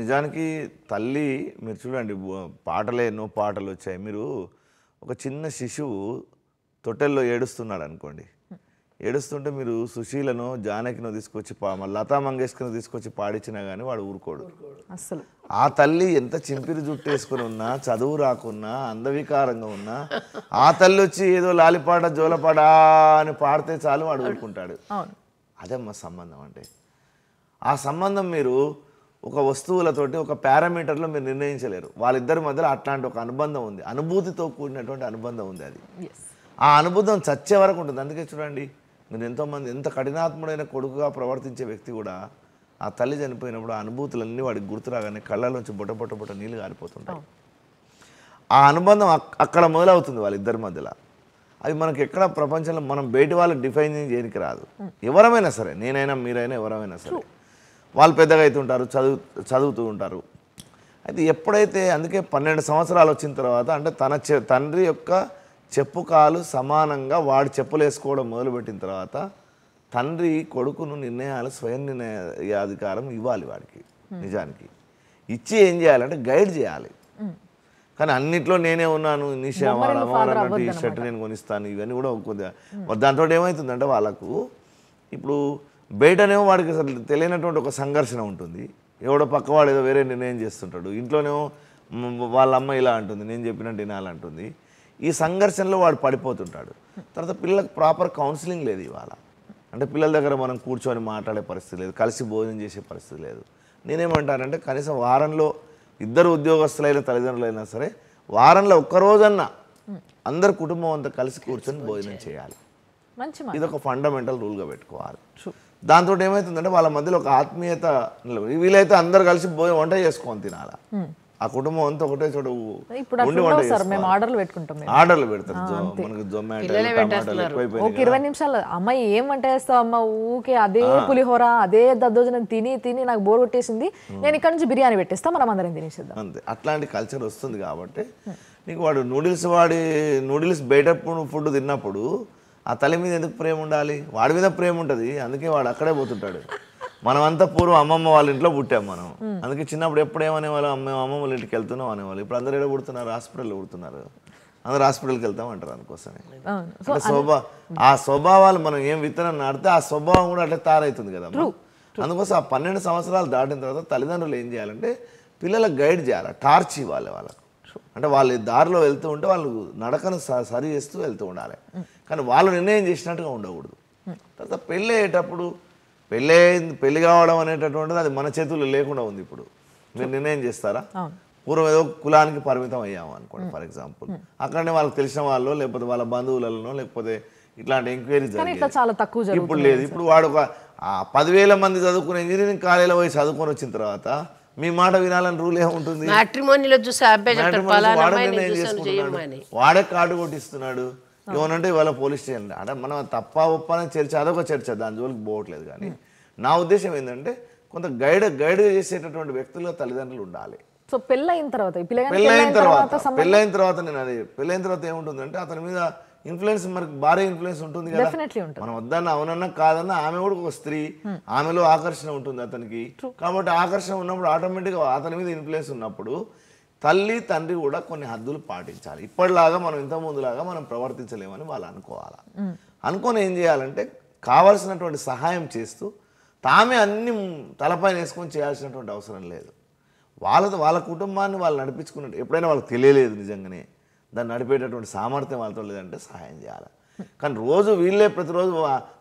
C: నిజానికి తల్లి మీరు చూడండి పాటలే ఎన్నో పాటలు వచ్చాయి మీరు ఒక చిన్న శిశువు తొట్టెల్లో ఏడుస్తున్నాడు అనుకోండి ఏడుస్తుంటే మీరు సుశీలను జానకిను తీసుకొచ్చి లతా మంగేష్కర్ను తీసుకొచ్చి పాడించినా కానీ వాడు ఊరుకోడు అసలు ఆ తల్లి ఎంత చింపిరి జుట్టేసుకుని ఉన్నా చదువు రాకున్నా అందవికారంగా ఉన్నా ఆ తల్లి వచ్చి ఏదో లాలిపాట జోలపాడా అని పాడితే చాలు వాడు ఊరుకుంటాడు అదమ్మా సంబంధం అంటే ఆ సంబంధం మీరు ఒక వస్తువులతోటి ఒక పారామీటర్లో మీరు నిర్ణయించలేరు వాళ్ళిద్దరి మధ్యలో అట్లాంటి ఒక అనుబంధం ఉంది అనుభూతితో కూడినటువంటి అనుబంధం ఉంది అది ఆ అనుబంధం చచ్చే వరకు ఉంటుంది అందుకే చూడండి మీరు ఎంతోమంది ఎంత కఠినాత్ముడైన కొడుకుగా ప్రవర్తించే వ్యక్తి కూడా ఆ తల్లి చనిపోయినప్పుడు ఆ అనుభూతులన్నీ వాడికి గుర్తురాగానే కళ్ళలోంచి బొట్ట బొట్ట బొట్ట నీళ్ళు గారిపోతుంటాయి ఆ అనుబంధం అక్కడ మొదలవుతుంది వాళ్ళిద్దరి మధ్యలో అవి మనకి ఎక్కడ ప్రపంచంలో మనం బయటి వాళ్ళు డిఫైన్ చేయడానికి రాదు ఎవరమైనా సరే నేనైనా మీరైనా ఎవరమైనా సరే వాళ్ళు పెద్దగా అవుతుంటారు చదువు చదువుతూ ఉంటారు అయితే ఎప్పుడైతే అందుకే పన్నెండు సంవత్సరాలు వచ్చిన తర్వాత అంటే తన తండ్రి యొక్క చెప్పు కాలు సమానంగా వాడు చెప్పులు వేసుకోవడం మొదలుపెట్టిన తర్వాత తండ్రి కొడుకును నిర్ణయాలు స్వయం నిర్ణయ అధికారం ఇవ్వాలి వాడికి నిజానికి ఇచ్చి ఏం చేయాలంటే గైడ్ చేయాలి కానీ అన్నిట్లో నేనే ఉన్నాను ఇన్ని ఈ షర్ట్ నేను కొనిస్తాను ఇవన్నీ కూడా కొద్దిగా దాంతో ఏమవుతుందంటే వాళ్ళకు ఇప్పుడు బయటనేమో వాడికి అసలు తెలియనటువంటి ఒక సంఘర్షణ ఉంటుంది ఎవడో పక్కవాడు ఏదో వేరే నిర్ణయం చేస్తుంటాడు ఇంట్లోనేమో వాళ్ళ అమ్మ ఇలా అంటుంది నేను చెప్పినట్టు వినాలంటుంది ఈ సంఘర్షణలో వాడు పడిపోతుంటాడు తర్వాత పిల్లలకు ప్రాపర్ కౌన్సిలింగ్ లేదు ఇవాళ అంటే పిల్లల దగ్గర మనం కూర్చొని మాట్లాడే పరిస్థితి లేదు కలిసి భోజనం చేసే పరిస్థితి లేదు నేనేమంటానంటే కనీసం వారంలో ఇద్దరు ఉద్యోగస్తులైన తల్లిదండ్రులైనా సరే వారంలో ఒక్కరోజన్నా అందరు కుటుంబం అంతా కలిసి కూర్చొని భోజనం చేయాలి ఇది ఒక ఫండమెంటల్ రూల్గా పెట్టుకోవాలి దాంతో ఏమవుతుందంటే వాళ్ళ మధ్యలో ఒక ఆత్మీయత వీలైతే అందరు కలిసి భోజనం వంట చేసుకొని తినాలా hmm. ఆ కుటుంబం అంతా ఒకటే చోట మేము
A: ఆర్డర్లు పెట్టుకుంటాం ఆర్డర్లు
C: జొమాటో ఒక ఇరవై
A: అమ్మాయి ఏం వంట చేస్తావు అమ్మ ఊకే అదే పులిహోర అదే దద్దోజనం తిని తిని నాకు బోర్ కొట్టేసింది నేను ఇక్కడ నుంచి బిర్యానీ పెట్టేస్తా మనం అందరం తినేసేద్దాం
C: అంతే అట్లాంటి కల్చర్ వస్తుంది కాబట్టి నీకు వాడు నూడిల్స్ వాడి నూడిల్స్ బయట ఫుడ్ తిన్నప్పుడు ఆ తల్లి మీద ఎందుకు ప్రేమ ఉండాలి వాడి మీద ప్రేమ ఉంటుంది అందుకే వాడు అక్కడే పోతుంటాడు మనమంతా పూర్వం అమ్మమ్మ వాళ్ళ ఇంట్లో పుట్టాం మనం అందుకే చిన్నప్పుడు ఎప్పుడు ఏమనేవాళ్ళు అమ్మ అమ్మమ్మ వాళ్ళ ఇంటికి వెళ్తున్నాం అనేవాళ్ళు ఇప్పుడు అందరు ఏడ పుడుతున్నారు హాస్పిటల్లో పుడుతున్నారు అందరు హాస్పిటల్కి వెళ్తాం అంటారు అందుకోసమే
E: స్వభావ ఆ
C: స్వభావాలు మనం ఏం విత్తనం నాడితే ఆ స్వభావం కూడా అట్లా తయారవుతుంది కదా అందుకోసం ఆ పన్నెండు సంవత్సరాలు దాటిన తర్వాత తల్లిదండ్రులు ఏం చేయాలంటే పిల్లలకు గైడ్ చేయాలి టార్చ్ ఇవ్వాలి వాళ్ళకు అంటే వాళ్ళు దారిలో వెళ్తూ ఉంటే వాళ్ళు నడకను సరి చేస్తూ వెళ్తూ ఉండాలి mm. కానీ వాళ్ళు నిర్ణయం చేసినట్టుగా ఉండకూడదు mm. తర్వాత పెళ్ళి అయ్యేటప్పుడు పెళ్ళి పెళ్లి కావడం అనేటటువంటిది అది మన చేతుల్లో లేకుండా ఉంది ఇప్పుడు మీరు నిర్ణయం చేస్తారా పూర్వం ఏదో కులానికి పరిమితం అయ్యాము అనుకోండి hmm. For example hmm. అక్కడనే వాళ్ళకి తెలిసిన వాళ్ళు లేకపోతే వాళ్ళ బంధువులలోనో లేకపోతే ఇట్లాంటి ఎంక్వైరీ
A: జరిగింది ఇప్పుడు లేదు ఇప్పుడు
C: వాడు ఒక పదివేల మంది చదువుకునే ఇంజనీరింగ్ కాలేజీలో పోయి చదువుకొని వచ్చిన తర్వాత మీ మాట వినాలని రూల్ ఏముంటుంది వాడే కార్డు కొట్టిస్తున్నాడు ఏమనంటే ఇవాళ పోలీస్ స్టేషన్ అంటే మనం తప్ప ఒప్పని చర్చ అదొక చర్చ దాని జోలికి పోవట్లేదు కానీ నా ఉద్దేశం ఏంటంటే కొంత గైడ్ గైడ్ చేసేటటువంటి వ్యక్తులు తల్లిదండ్రులు ఉండాలి
A: సో పెళ్ళైన తర్వాత పెళ్ళైన తర్వాత పెళ్ళైన
C: తర్వాత నేను అది పెళ్ళైన తర్వాత ఏముంటుందంటే అతని మీద ఇన్ఫ్లుయెన్స్ మనకి భారీ ఇన్ఫ్లుయెన్స్ ఉంటుంది కదా మనం వద్దన్నా అవునన్నా కాదన్న ఆమె కూడా ఒక స్త్రీ ఆమెలో ఆకర్షణ ఉంటుంది అతనికి కాబట్టి ఆకర్షణ ఉన్నప్పుడు ఆటోమేటిక్గా అతని మీద ఇన్ఫ్లుయెన్స్ ఉన్నప్పుడు తల్లి తండ్రి కూడా కొన్ని హద్దులు పాటించాలి ఇప్పటిలాగా మనం ఇంతకుముందులాగా మనం ప్రవర్తించలేమని వాళ్ళు అనుకోవాలి అనుకొని ఏం చేయాలంటే కావలసినటువంటి సహాయం చేస్తూ తామే అన్ని తలపైన వేసుకొని చేయాల్సినటువంటి అవసరం లేదు వాళ్ళతో వాళ్ళ కుటుంబాన్ని వాళ్ళు నడిపించుకున్నట్టు ఎప్పుడైనా వాళ్ళకి తెలియలేదు నిజంగానే దాన్ని నడిపేటటువంటి సామర్థ్యం వాళ్ళతో లేదంటే సహాయం చేయాలి కానీ రోజు వీళ్ళే ప్రతిరోజు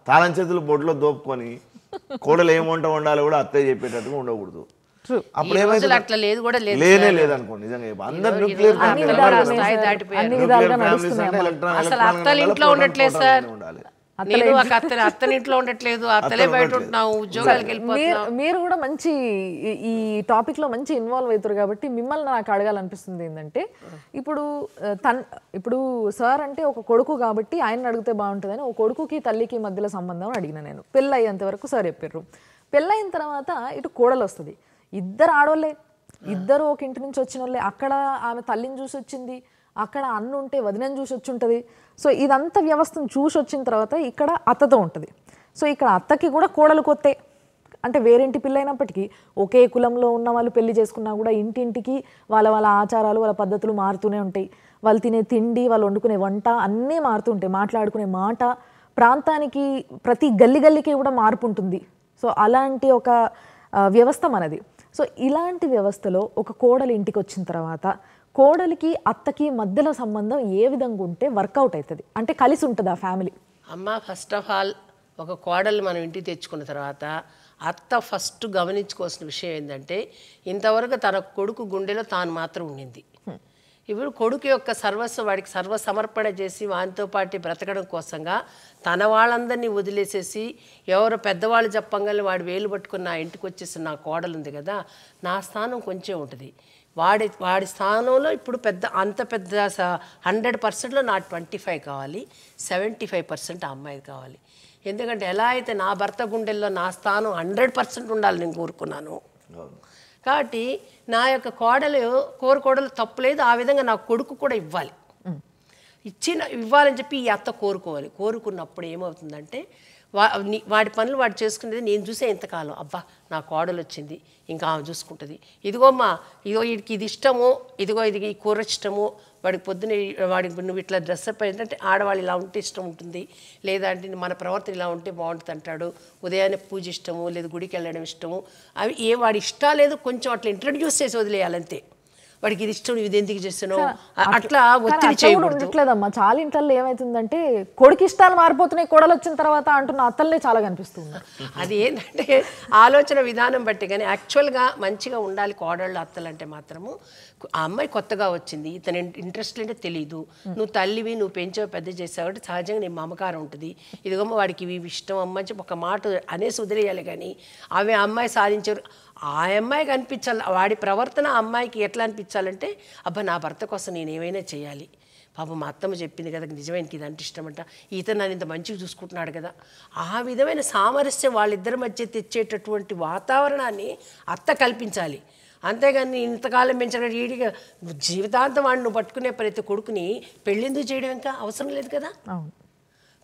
C: తాళం చేతులు బొడ్లో దోపుకొని కోడలు ఏం వంట వండాలో కూడా అత్తయ్య చెప్పేటట్టుగా ఉండకూడదు అప్పుడు
D: లేదు కూడా లేదు లేదు అసలు అత్తలు ఇంట్లో ఉండట్లేదు సార్ ఇంట్లో ఉండట్లేదు బయట
A: మీరు కూడా మంచి ఈ టాపిక్ లో మంచి ఇన్వాల్వ్ అవుతారు కాబట్టి మిమ్మల్ని నాకు అడగాలనిపిస్తుంది ఏంటంటే ఇప్పుడు తన్ ఇప్పుడు సార్ అంటే ఒక కొడుకు కాబట్టి ఆయన అడిగితే బాగుంటుంది ఒక కొడుకుకి తల్లికి మధ్యలో సంబంధం అడిగిన నేను పెళ్ళి అయ్యేంత వరకు సార్ చెప్పారు పెళ్ళైన తర్వాత ఇటు కోడలు వస్తుంది ఇద్దరు ఆడోళ్ళే ఇద్దరు ఒక ఇంటి నుంచి వచ్చిన వాళ్ళే అక్కడ ఆమె తల్లిని చూసి వచ్చింది అక్కడ అన్ను ఉంటే వదినని చూసి వచ్చి ఉంటుంది సో ఇదంతా వ్యవస్థను చూసి వచ్చిన తర్వాత ఇక్కడ అత్తతో ఉంటుంది సో ఇక్కడ అత్తకి కూడా కోడలు కొత్తే అంటే వేరింటి పిల్లైనప్పటికీ ఒకే కులంలో ఉన్న వాళ్ళు పెళ్లి చేసుకున్నా కూడా ఇంటింటికి వాళ్ళ వాళ్ళ ఆచారాలు వాళ్ళ పద్ధతులు మారుతూనే ఉంటాయి వాళ్ళు తినే తిండి వాళ్ళు వండుకునే వంట అన్నీ మారుతుంటాయి మాట్లాడుకునే మాట ప్రాంతానికి ప్రతి గల్లి గల్లికి కూడా మార్పు ఉంటుంది సో అలాంటి ఒక వ్యవస్థ మనది సో ఇలాంటి వ్యవస్థలో ఒక కోడలు ఇంటికి వచ్చిన తర్వాత కోడలికి అత్తకి మధ్యలో సంబంధం ఏ విధంగా ఉంటే వర్కౌట్ అవుతుంది అంటే కలిసి ఉంటుంది ఆ ఫ్యామిలీ
D: అమ్మ ఫస్ట్ ఆఫ్ ఆల్ ఒక కోడలు మనం ఇంటికి తెచ్చుకున్న తర్వాత అత్త ఫస్ట్ గమనించుకోవాల్సిన విషయం ఏంటంటే ఇంతవరకు తన కొడుకు గుండెలో తాను మాత్రం ఉండింది ఇప్పుడు కొడుకు యొక్క సర్వస్సు వాడికి సర్వ సమర్పణ చేసి వానితో పాటు బ్రతకడం కోసంగా తన వాళ్ళందరినీ వదిలేసేసి ఎవరు పెద్దవాళ్ళు చెప్పంగానే వాడు వేలు పట్టుకుని నా ఇంటికి వచ్చేసిన నా కోడలు ఉంది కదా నా స్థానం కొంచెం ఉంటుంది వాడి వాడి స్థానంలో ఇప్పుడు పెద్ద అంత పెద్ద హండ్రెడ్ పర్సెంట్లో నా ట్వంటీ ఫైవ్ కావాలి సెవెంటీ ఫైవ్ పర్సెంట్ ఆ అమ్మాయిది కావాలి ఎందుకంటే ఎలా అయితే నా భర్త గుండెల్లో నా స్థానం హండ్రెడ్ పర్సెంట్ ఉండాలి నేను కోరుకున్నాను కాబట్టి నా యొక్క కోడలు కోరు కోడలు తప్పులేదు ఆ విధంగా నా కొడుకు కూడా ఇవ్వాలి ఇచ్చిన ఇవ్వాలని చెప్పి ఈ అత్త కోరుకోవాలి కోరుకున్నప్పుడు ఏమవుతుందంటే వా వాడి పనులు వాడు చేసుకునేది నేను చూసే ఇంతకాలం అబ్బా నా కోడలు వచ్చింది ఇంకా ఆమె చూసుకుంటుంది మా ఇదిగో వీడికి ఇది ఇష్టము ఇదిగో ఇది ఈ కూర ఇష్టము వాడికి పొద్దున వాడికి నువ్వు ఇట్లా డ్రెస్ అప్ ఏంటంటే ఆడవాళ్ళు ఇలా ఉంటే ఇష్టం ఉంటుంది లేదా అంటే మన ప్రవర్తన ఇలా ఉంటే బాగుంటుంది అంటాడు ఉదయాన్నే పూజ ఇష్టము లేదా గుడికి వెళ్ళడం ఇష్టము అవి ఏ వాడి లేదు కొంచెం అట్లా ఇంట్రడ్యూస్ చేసి వదిలేయాలంతే వాడికి ఇది ఇష్టం ఇది ఎందుకు చేస్తున్నావు అట్లా ఒత్తిడి చేయకూడదు
A: చాలా ఇంట్లో ఏమైతుందంటే కొడుకు ఇష్టాలు మారిపోతున్నాయి కొడలు వచ్చిన తర్వాత అంటున్న అతల్లే చాలా కనిపిస్తుంది
D: అది ఏంటంటే ఆలోచన విధానం బట్టి కానీ యాక్చువల్గా మంచిగా ఉండాలి కోడళ్ళు అత్తలు అంటే మాత్రము ఆ అమ్మాయి కొత్తగా వచ్చింది ఇతని ఇంట్రెస్ట్ అంటే తెలియదు నువ్వు తల్లివి నువ్వు పెంచావు పెద్ద చేసావు అంటే సహజంగా నీ మమకారం ఉంటుంది ఇదిగమ్మ వాడికి ఇవి ఇష్టం అమ్మ ఒక మాట అనేసి వదిలేయాలి కానీ అవి అమ్మాయి సాధించారు ఆ అమ్మాయికి అనిపించాలి వాడి ప్రవర్తన ఆ అమ్మాయికి ఎట్లా అనిపించాలంటే అబ్బా నా భర్త కోసం నేను ఏమైనా చేయాలి పాపం మా అత్తమ్మ చెప్పింది కదా నిజమైనకి ఇదంటే ఇష్టమంట ఈత నన్ను ఇంత మంచిగా చూసుకుంటున్నాడు కదా ఆ విధమైన సామరస్యం వాళ్ళిద్దరి మధ్య తెచ్చేటటువంటి వాతావరణాన్ని అత్త కల్పించాలి అంతేగాని ఇంతకాలం పెంచడం ఈడిగా జీవితాంతం వాడిని పట్టుకునే ప్రతి కొడుకుని పెళ్ళిందు చేయడం ఇంకా అవసరం లేదు కదా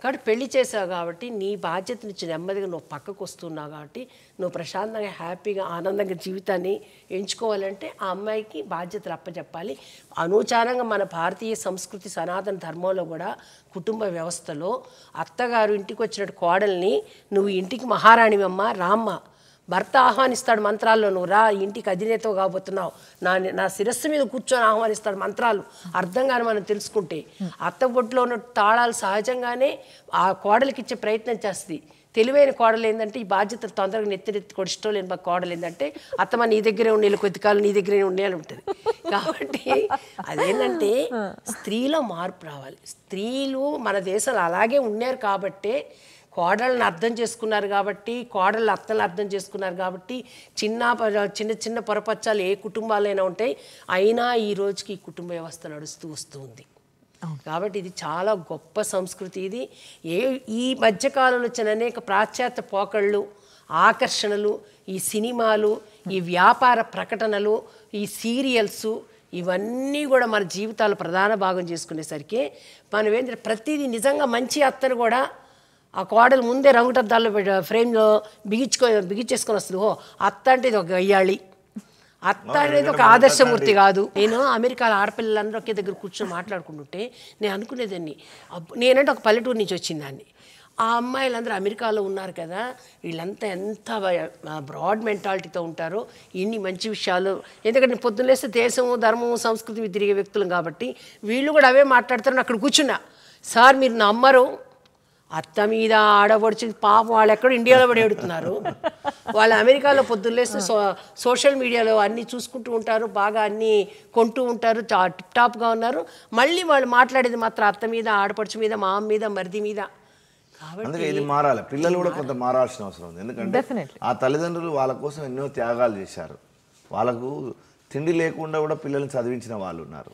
D: కాబట్టి పెళ్లి చేసావు కాబట్టి నీ బాధ్యత నుంచి నెమ్మదిగా నువ్వు పక్కకు వస్తున్నావు కాబట్టి నువ్వు ప్రశాంతంగా హ్యాపీగా ఆనందంగా జీవితాన్ని ఎంచుకోవాలంటే ఆ అమ్మాయికి బాధ్యతలు అప్పచెప్పాలి అనూచారంగా మన భారతీయ సంస్కృతి సనాతన ధర్మంలో కూడా కుటుంబ వ్యవస్థలో అత్తగారు ఇంటికి వచ్చినట్టు కోడల్ని నువ్వు ఇంటికి మహారాణివమ్మ రామ్మ భర్త ఆహ్వానిస్తాడు మంత్రాల్లో నువ్వు రా ఇంటికి అధినేత కాబోతున్నావు నా నా శిరస్సు మీద కూర్చొని ఆహ్వానిస్తాడు మంత్రాలు అర్థం కానీ మనం తెలుసుకుంటే బొట్టులో ఉన్న తాళాలు సహజంగానే ఆ కోడలికి ఇచ్చే ప్రయత్నం చేస్తుంది తెలివైన కోడలు ఏంటంటే ఈ బాధ్యతలు తొందరగా నెత్తినెత్తి కొడు ఇష్టం లేని మా కోడలు ఏంటంటే అత్తమ్మ నీ దగ్గరే ఉండేళ్ళు కొద్ది కాలం నీ దగ్గరే ఉండేళ్ళు ఉంటుంది కాబట్టి అదేంటంటే స్త్రీలో మార్పు రావాలి స్త్రీలు మన దేశంలో అలాగే ఉన్నారు కాబట్టే కోడళ్ళని అర్థం చేసుకున్నారు కాబట్టి కోడళ్ళు అత్తలు అర్థం చేసుకున్నారు కాబట్టి చిన్న చిన్న చిన్న పొరపచ్చాలు ఏ కుటుంబాలైనా ఉంటాయి అయినా ఈ రోజుకి ఈ కుటుంబ వ్యవస్థ నడుస్తూ వస్తూ కాబట్టి ఇది చాలా గొప్ప సంస్కృతి ఇది ఏ ఈ మధ్యకాలంలో వచ్చిన అనేక పాశ్చాత్య పోకళ్ళు ఆకర్షణలు ఈ సినిమాలు ఈ వ్యాపార ప్రకటనలు ఈ సీరియల్స్ ఇవన్నీ కూడా మన జీవితాలు ప్రధాన భాగం చేసుకునేసరికి మనం ఏంటంటే ప్రతిదీ నిజంగా మంచి అత్తను కూడా ఆ కోడలు ముందే రంగుటద్దాల్లో ఫ్రేమ్లో బిగించుకో బిగించేసుకొని వస్తుంది ఓ అత్త అంటే ఇది ఒక అయ్యాళి అత్త అనేది ఒక ఆదర్శమూర్తి కాదు నేను అమెరికాలో ఆడపిల్లలందరూ ఒకే దగ్గర కూర్చొని మాట్లాడుకుంటుంటే నేను అనుకునేదాన్ని నేనంటే ఒక పల్లెటూరు నుంచి వచ్చిందాన్ని ఆ అమ్మాయిలందరూ అమెరికాలో ఉన్నారు కదా వీళ్ళంతా ఎంత బ్రాడ్ మెంటాలిటీతో ఉంటారో ఇన్ని మంచి విషయాలు ఎందుకంటే పొద్దున్న లేస్తే దేశము ధర్మము సంస్కృతి తిరిగే వ్యక్తులు కాబట్టి వీళ్ళు కూడా అవే మాట్లాడతారు అక్కడ కూర్చున్నా సార్ మీరు నమ్మరు అత్త మీద ఆడబడిచి పాప వాళ్ళు ఎక్కడ ఇండియాలో పడి ఎడుతున్నారు వాళ్ళు అమెరికాలో పొద్దున్నేసి సో సోషల్ మీడియాలో అన్నీ చూసుకుంటూ ఉంటారు బాగా అన్నీ కొంటూ ఉంటారు టిప్ టాప్గా ఉన్నారు మళ్ళీ వాళ్ళు మాట్లాడేది మాత్రం అత్త మీద ఆడపడుచు మీద మామ మీద మరిది మీద
C: అందుకే ఇది మారాలి పిల్లలు కూడా కొంత మారాల్సిన అవసరం ఉంది ఎందుకంటే ఆ తల్లిదండ్రులు వాళ్ళ కోసం ఎన్నో త్యాగాలు చేశారు వాళ్ళకు తిండి లేకుండా కూడా పిల్లల్ని చదివించిన వాళ్ళు ఉన్నారు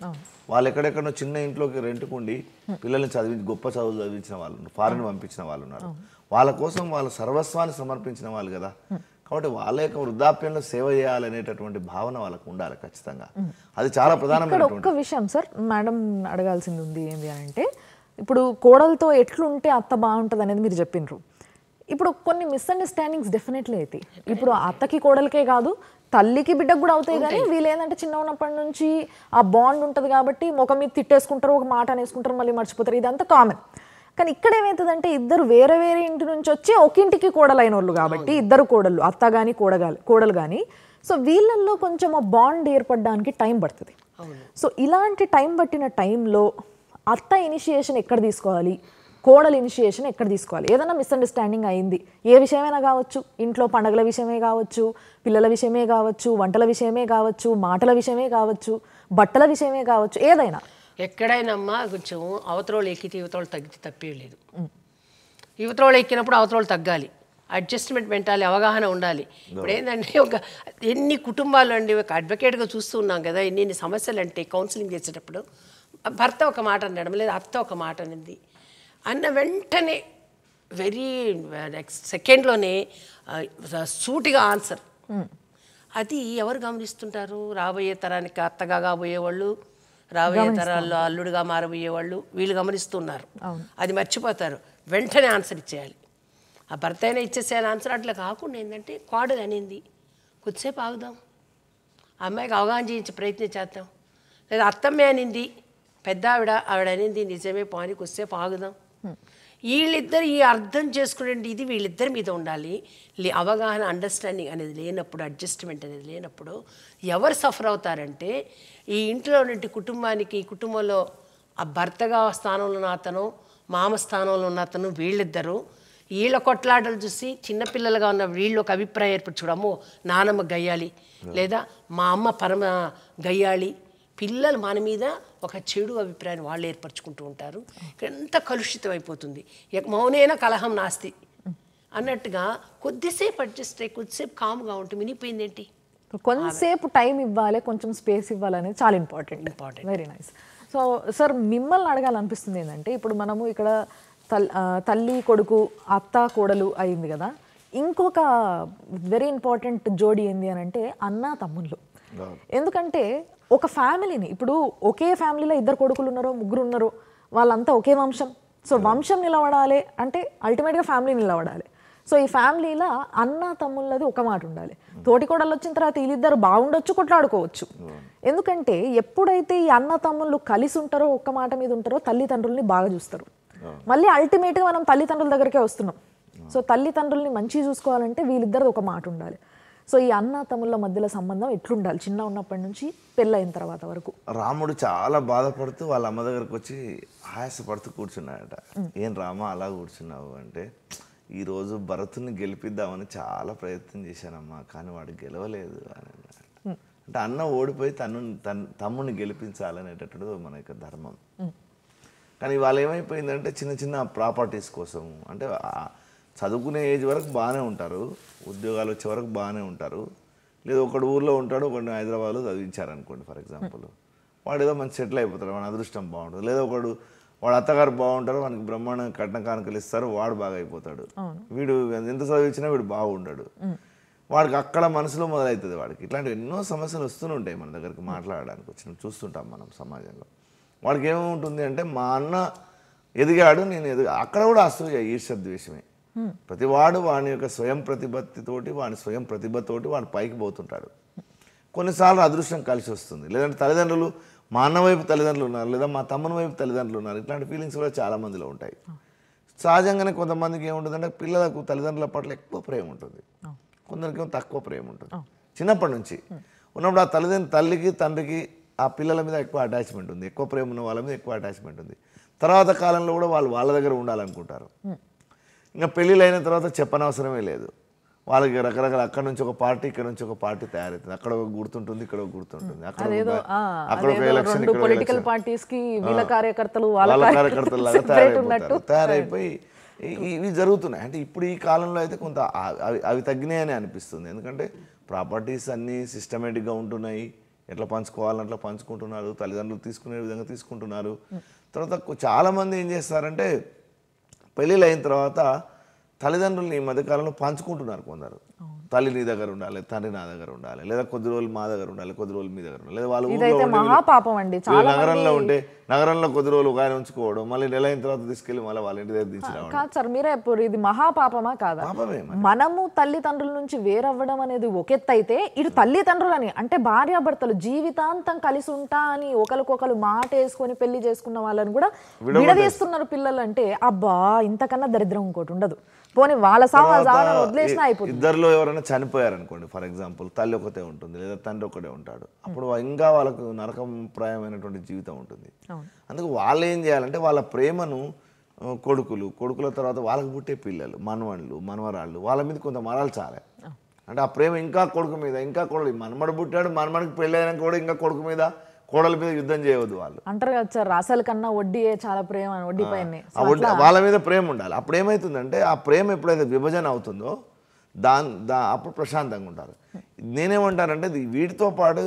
C: వాళ్ళు ఎక్కడెక్కడో చిన్న ఇంట్లోకి రెంట్కుండి పిల్లల్ని చదివించి గొప్ప చదువు చదివించిన వాళ్ళు ఫారెన్ పంపించిన వాళ్ళు ఉన్నారు వాళ్ళ కోసం వాళ్ళ సర్వస్వాన్ని సమర్పించిన వాళ్ళు కదా కాబట్టి వాళ్ళ యొక్క వృద్ధాప్యంలో సేవ చేయాలనేటటువంటి భావన వాళ్ళకు ఉండాలి ఖచ్చితంగా అది చాలా ప్రధానమైన ఒక్క
A: విషయం సార్ మేడం అడగాల్సింది ఉంది ఏంటి అంటే ఇప్పుడు కోడలతో ఎట్లుంటే అత్త బాగుంటుంది అనేది మీరు చెప్పినారు ఇప్పుడు కొన్ని మిస్అండర్స్టాండింగ్స్ డెఫినెట్లీ అయితే ఇప్పుడు అత్తకి కోడలకే కాదు తల్లికి బిడ్డకు కూడా అవుతాయి కానీ వీళ్ళు ఏంటంటే చిన్న ఉన్నప్పటి నుంచి ఆ బాండ్ ఉంటుంది కాబట్టి ముఖం మీద తిట్టేసుకుంటారు ఒక మాట అనేసుకుంటారు మళ్ళీ మర్చిపోతారు ఇదంతా కామన్ కానీ ఇక్కడ ఏమవుతుందంటే ఇద్దరు వేరే వేరే ఇంటి నుంచి వచ్చి ఒక ఇంటికి కోడలైన వాళ్ళు కాబట్టి ఇద్దరు కోడళ్ళు అత్త కానీ కోడగాలి కోడలు కానీ సో వీళ్ళల్లో కొంచెం ఆ బాండ్ ఏర్పడడానికి టైం పడుతుంది సో ఇలాంటి టైం పట్టిన టైంలో అత్త ఇనిషియేషన్ ఎక్కడ తీసుకోవాలి కోడలు ఇనిషియేషన్ ఎక్కడ తీసుకోవాలి ఏదైనా మిస్అండర్స్టాండింగ్ అయింది ఏ విషయమైనా కావచ్చు ఇంట్లో పండగల విషయమే కావచ్చు పిల్లల విషయమే కావచ్చు వంటల విషయమే కావచ్చు మాటల విషయమే కావచ్చు బట్టల విషయమే కావచ్చు ఏదైనా
D: ఎక్కడైనామ్మా కొంచెం అవతలోళ్ళు ఎక్కితే యువతలు తగ్గితే తప్పే లేదు వాళ్ళు ఎక్కినప్పుడు అవతరాలు తగ్గాలి అడ్జస్ట్మెంట్ పెట్టాలి అవగాహన ఉండాలి ఇప్పుడు ఏంటంటే ఒక ఎన్ని కుటుంబాలు అండి ఒక అడ్వకేట్గా చూస్తూ ఉన్నాం కదా ఎన్ని సమస్యలు అంటే కౌన్సిలింగ్ చేసేటప్పుడు భర్త ఒక మాట అన్నాడు లేదా అత్త ఒక మాట అనింది అన్న వెంటనే వెరీ నెక్స్ట్ సెకండ్లోనే సూటిగా ఆన్సర్ అది ఎవరు గమనిస్తుంటారు రాబోయే తరానికి అత్తగా కాబోయేవాళ్ళు రాబోయే తరాల్లో అల్లుడుగా మారబోయేవాళ్ళు వీళ్ళు గమనిస్తున్నారు అది మర్చిపోతారు వెంటనే ఆన్సర్ ఇచ్చేయాలి ఆ భర్త అయినా ఇచ్చేసే ఆన్సర్ అట్లా కాకుండా ఏంటంటే కోడలు అనింది కొద్దిసేపు ఆగుదాం అమ్మాయికి అవగాహన చేయించే ప్రయత్నం చేద్దాం లేదా అత్తమ్మే అనింది పెద్ద ఆవిడ ఆవిడ అనింది నిజమే పాని కొద్దిసేపు ఆగుదాం వీళ్ళిద్దరు ఈ అర్థం చేసుకునే ఇది వీళ్ళిద్దరి మీద ఉండాలి అవగాహన అండర్స్టాండింగ్ అనేది లేనప్పుడు అడ్జస్ట్మెంట్ అనేది లేనప్పుడు ఎవరు సఫర్ అవుతారంటే ఈ ఇంట్లో నుండి కుటుంబానికి ఈ కుటుంబంలో ఆ భర్తగా స్థానంలో ఉన్న అతను మామ స్థానంలో ఉన్న అతను వీళ్ళిద్దరూ వీళ్ళ కొట్లాటలు చూసి చిన్నపిల్లలుగా ఉన్న వీళ్ళు ఒక అభిప్రాయం ఏర్పరచుకోవడము నానమ్మ గయ్యాలి లేదా మా అమ్మ పరమ గయ్యాలి పిల్లలు మన మీద ఒక చెడు అభిప్రాయాన్ని వాళ్ళు ఏర్పరచుకుంటూ ఉంటారు ఎంత కలుషితం అయిపోతుంది మౌనైన కలహం నాస్తి అన్నట్టుగా కొద్దిసేపు అడ్జస్ట్ అయ్యి కొద్దిసేపు కామ్గా ఉంటే మినిపోయింది ఏంటి
A: కొంతసేపు టైం ఇవ్వాలి కొంచెం స్పేస్ ఇవ్వాలి అనేది చాలా important important very nice so sir మిమ్మల్ని అడగాలనిపిస్తుంది ఏంటంటే ఇప్పుడు మనము ఇక్కడ తల్లి కొడుకు అత్త కోడలు అయింది కదా ఇంకొక వెరీ ఇంపార్టెంట్ జోడీ ఏంది అని అంటే అన్న తమ్ముళ్ళు ఎందుకంటే ఒక ఫ్యామిలీని ఇప్పుడు ఒకే ఫ్యామిలీలో ఇద్దరు కొడుకులు ఉన్నారో ముగ్గురు ఉన్నారో వాళ్ళంతా ఒకే వంశం సో hmm. వంశం నిలబడాలి అంటే అల్టిమేట్గా ఫ్యామిలీ నిలబడాలి సో ఈ ఫ్యామిలీలో అన్న తమ్ముళ్ళది ఒక మాట ఉండాలి hmm. తోటి కోడలు వచ్చిన తర్వాత వీళ్ళిద్దరు బాగుండొచ్చు కొట్లాడుకోవచ్చు hmm. ఎందుకంటే ఎప్పుడైతే ఈ అన్న తమ్ముళ్ళు కలిసి ఉంటారో ఒక్క మాట మీద ఉంటారో తల్లిదండ్రుల్ని బాగా చూస్తారు మళ్ళీ అల్టిమేట్గా మనం తల్లిదండ్రుల దగ్గరికే వస్తున్నాం సో తల్లిదండ్రుల్ని మంచి చూసుకోవాలంటే వీళ్ళిద్దరిది ఒక మాట ఉండాలి సో ఈ అన్న తమ్ముళ్ళ మధ్యలో సంబంధం ఎట్లుండాలి చిన్న ఉన్నప్పటి నుంచి పెళ్ళైన తర్వాత
C: వరకు రాముడు చాలా బాధపడుతూ వాళ్ళ అమ్మ దగ్గరకు వచ్చి ఆయాసపడుతూ కూర్చున్నాడట ఏం రామ అలా కూర్చున్నావు అంటే ఈరోజు భరతుని గెలిపిద్దామని చాలా ప్రయత్నం చేశానమ్మా కానీ వాడు గెలవలేదు అని అంటే అన్న ఓడిపోయి తను తమ్ముని గెలిపించాలనేటట్టు మన యొక్క ధర్మం కానీ వాళ్ళు ఏమైపోయిందంటే చిన్న చిన్న ప్రాపర్టీస్ కోసం అంటే చదువుకునే ఏజ్ వరకు బాగానే ఉంటారు ఉద్యోగాలు వచ్చే వరకు బాగానే ఉంటారు లేదా ఒకడు ఊర్లో ఉంటాడు ఒకటి హైదరాబాద్లో చదివించారనుకోండి ఫర్ ఎగ్జాంపుల్ వాడు ఏదో మంచి సెటిల్ అయిపోతారు వాడి అదృష్టం బాగుంటుంది లేదా ఒకడు వాడు అత్తగారు బాగుంటారు వానికి బ్రహ్మాండ కట్న కానుకలు ఇస్తారు వాడు బాగా అయిపోతాడు వీడు ఎంత చదివించినా వీడు బాగుండడు వాడికి అక్కడ మనసులో మొదలవుతుంది వాడికి ఇట్లాంటివి ఎన్నో సమస్యలు వస్తూనే ఉంటాయి మన దగ్గరికి మాట్లాడడానికి వచ్చిన చూస్తుంటాం మనం సమాజంలో వాడికి ఉంటుంది అంటే మా అన్న ఎదిగాడు నేను ఎదిగా అక్కడ కూడా అసూయ ద్వేషమే ప్రతివాడు వాని యొక్క స్వయం ప్రతిభతోటి వాని స్వయం ప్రతిభతోటి వాని పైకి పోతుంటాడు కొన్నిసార్లు అదృష్టం కలిసి వస్తుంది లేదంటే తల్లిదండ్రులు మా అన్న వైపు తల్లిదండ్రులు ఉన్నారు లేదా మా తమ్ముని వైపు తల్లిదండ్రులు ఉన్నారు ఇట్లాంటి ఫీలింగ్స్ కూడా చాలా మందిలో ఉంటాయి సహజంగానే కొంతమందికి ఏముంటుందంటే పిల్లలకు తల్లిదండ్రుల పట్ల ఎక్కువ ప్రేమ ఉంటుంది కొందరికి తక్కువ ప్రేమ ఉంటుంది చిన్నప్పటి నుంచి ఉన్నప్పుడు ఆ తల్లిదండ్రులు తల్లికి తండ్రికి ఆ పిల్లల మీద ఎక్కువ అటాచ్మెంట్ ఉంది ఎక్కువ ప్రేమ ఉన్న వాళ్ళ మీద ఎక్కువ అటాచ్మెంట్ ఉంది తర్వాత కాలంలో కూడా వాళ్ళు వాళ్ళ దగ్గర ఉండాలనుకుంటారు ఇంకా పెళ్ళిళ్ళు అయిన తర్వాత చెప్పనవసరమే లేదు వాళ్ళకి రకరకాల అక్కడ నుంచి ఒక పార్టీ ఇక్కడ నుంచి ఒక పార్టీ తయారవుతుంది అక్కడ ఒక గుర్తుంటుంది ఇక్కడ ఒక గుర్తుంటుంది అక్కడ అక్కడ పొలిటికల్
A: పార్టీస్ కి వీళ్ళ కార్యకర్తలు వాళ్ళ కార్యకర్తలు
C: తయారైపోయి ఇవి జరుగుతున్నాయి అంటే ఇప్పుడు ఈ కాలంలో అయితే కొంత అవి అవి తగ్గినాయని అనిపిస్తుంది ఎందుకంటే ప్రాపర్టీస్ అన్నీ సిస్టమేటిక్గా ఉంటున్నాయి ఎట్లా పంచుకోవాలని అట్లా పంచుకుంటున్నారు తల్లిదండ్రులు తీసుకునే విధంగా తీసుకుంటున్నారు తర్వాత చాలామంది ఏం చేస్తారంటే పెళ్ళిళ్ళు అయిన తర్వాత తల్లిదండ్రులు ఈ మధ్యకాలంలో పంచుకుంటున్నారు కొందరు తల్లి నీ దగ్గర ఉండాలి తండ్రి నా దగ్గర ఉండాలి లేదా కొద్ది రోజులు మా దగ్గర ఉండాలి కొద్ది రోజులు మీ దగ్గర ఉండాలి లేదా వాళ్ళు మహాపాపం
A: అండి నగరంలో ఉంటే
C: నగరంలో కొద్ది రోజులు ఒక ఉంచుకోవడం మళ్ళీ నెల అయిన తర్వాత తీసుకెళ్లి మళ్ళీ వాళ్ళ ఇంటి దగ్గర కాదు
A: సార్ మీరే ఇప్పుడు ఇది మహాపాపమా కాదా మనము తల్లిదండ్రుల నుంచి వేరవ్వడం అనేది ఒక అయితే ఇటు తల్లిదండ్రులని అంటే భార్యాభర్తలు జీవితాంతం కలిసి ఉంటా అని ఒకరికొకరు మాట వేసుకొని పెళ్లి చేసుకున్న వాళ్ళని కూడా విడదీస్తున్నారు పిల్లలు అంటే అబ్బా ఇంతకన్నా దరిద్రం ఇంకోటి ఉండదు పోనీ వాళ్ళ సాగు వదిలేసినా అయిపోతుంది
C: ఇద్దరులో ఎవరైనా చనిపోయారు అనుకోండి ఫర్ ఎగ్జాంపుల్ తల్లి ఒకతే ఉంటుంది లేదా తండ్రి ఒకటే ఉంటాడు అప్పుడు ఇంకా వాళ్ళకు నరకం ప్రాయమైనటువంటి జీవితం ఉంటుంది అందుకు వాళ్ళు ఏం చేయాలంటే వాళ్ళ ప్రేమను కొడుకులు కొడుకుల తర్వాత వాళ్ళకు పుట్టే పిల్లలు మనవళ్ళు మనవరాళ్ళు వాళ్ళ మీద కొంత మరాలు చాలే అంటే ఆ ప్రేమ ఇంకా కొడుకు మీద ఇంకా కొడుకు మనమడు పుట్టాడు మనమడికి పెళ్ళైనా కూడా ఇంకా కొడుకు మీద కోడల మీద యుద్ధం చేయవద్దు వాళ్ళు
A: అంటారు కదా సార్ అసలు కన్నా వడ్డీ చాలా ప్రేమ వడ్డీ పైన వాళ్ళ
C: మీద ప్రేమ ఉండాలి అప్పుడు ఏమవుతుందంటే ఆ ప్రేమ ఎప్పుడైతే విభజన అవుతుందో దాని దా అప్పుడు ప్రశాంతంగా ఉంటారు నేనేమంటానంటే వీటితో పాటు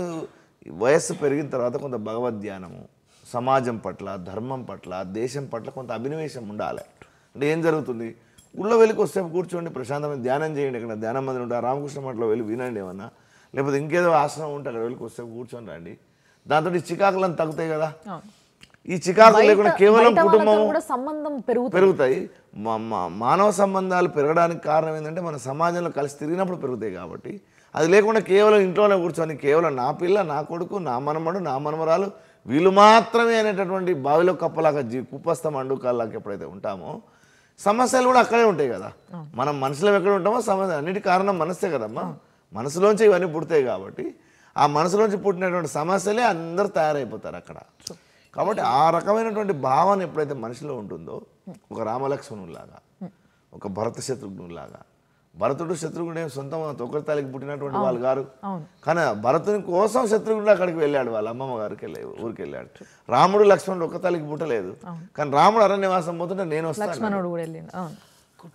C: వయస్సు పెరిగిన తర్వాత కొంత భగవద్ ధ్యానము సమాజం పట్ల ధర్మం పట్ల దేశం పట్ల కొంత అభినవేశం ఉండాలి అంటే ఏం జరుగుతుంది ఊళ్ళో వెళ్ళి కొద్దిసేపు కూర్చోండి ప్రశాంతమైన ధ్యానం చేయండి ఇక్కడ ధ్యానం మందిరం ఉంటారు రామకృష్ణ మఠలో వెళ్ళి వినండి ఏమన్నా లేకపోతే ఇంకేదో ఆశ్రమం ఉంటే అక్కడ వెళ్ళి కొద్దిసేపు కూర్చొని రండి దాంతో చికాకులు అని తగ్గుతాయి కదా ఈ చికాకు లేకుండా కేవలం కుటుంబం
A: సంబంధం పెరుగుతాయి
C: మానవ సంబంధాలు పెరగడానికి కారణం ఏంటంటే మన సమాజంలో కలిసి తిరిగినప్పుడు పెరుగుతాయి కాబట్టి అది లేకుండా కేవలం ఇంట్లోనే కూర్చొని కేవలం నా పిల్ల నా కొడుకు నా మనమడు నా మనమరాలు వీళ్ళు మాత్రమే అనేటటువంటి బావిలో కప్పలాగా జీ కుప్పస్తం అండుకాల్లాగా ఎప్పుడైతే ఉంటామో సమస్యలు కూడా అక్కడే ఉంటాయి కదా మనం మనసులో ఎక్కడ ఉంటామో సమస్య అన్నిటి కారణం మనసే కదమ్మా మనసులోంచి ఇవన్నీ పుడతాయి కాబట్టి ఆ మనసులోంచి పుట్టినటువంటి సమస్యలే అందరు తయారైపోతారు అక్కడ కాబట్టి ఆ రకమైనటువంటి భావన ఎప్పుడైతే మనిషిలో ఉంటుందో ఒక రామలక్ష్మణులాగా ఒక భరత శత్రుఘ్నులాగా భరతుడు శత్రుఘ్నుడు ఏం సొంతం తొక్కరితాలికి పుట్టినటువంటి వాళ్ళు గారు కానీ భరతుని కోసం శత్రుఘ్నుడు అక్కడికి వెళ్ళాడు వాళ్ళ అమ్మమ్మ గారికి వెళ్ళే ఊరికి వెళ్ళాడు రాముడు లక్ష్మణుడు తాలికి పుట్టలేదు కానీ రాముడు అరణ్యవాసం పోతుంటే నేను వస్తాను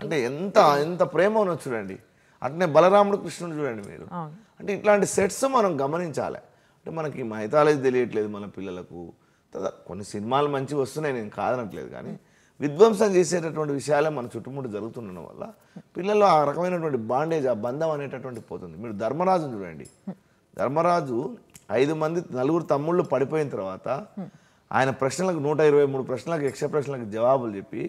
C: అంటే ఎంత ఎంత ప్రేమ చూడండి అట్నే బలరాముడు కృష్ణుడు చూడండి మీరు అంటే ఇట్లాంటి సెట్స్ మనం గమనించాలి అంటే మనకి మైథాలజీ తెలియట్లేదు మన పిల్లలకు కొన్ని సినిమాలు మంచిగా వస్తున్నాయి నేను కాదనట్లేదు కానీ విధ్వంసం చేసేటటువంటి విషయాలే మన చుట్టుముట్టు జరుగుతుండడం వల్ల పిల్లలు ఆ రకమైనటువంటి బాండేజ్ ఆ బంధం అనేటటువంటి పోతుంది మీరు ధర్మరాజు చూడండి ధర్మరాజు ఐదు మంది నలుగురు తమ్ముళ్ళు పడిపోయిన తర్వాత ఆయన ప్రశ్నలకు నూట ఇరవై మూడు ప్రశ్నలకు యక్ష ప్రశ్నలకు జవాబులు చెప్పి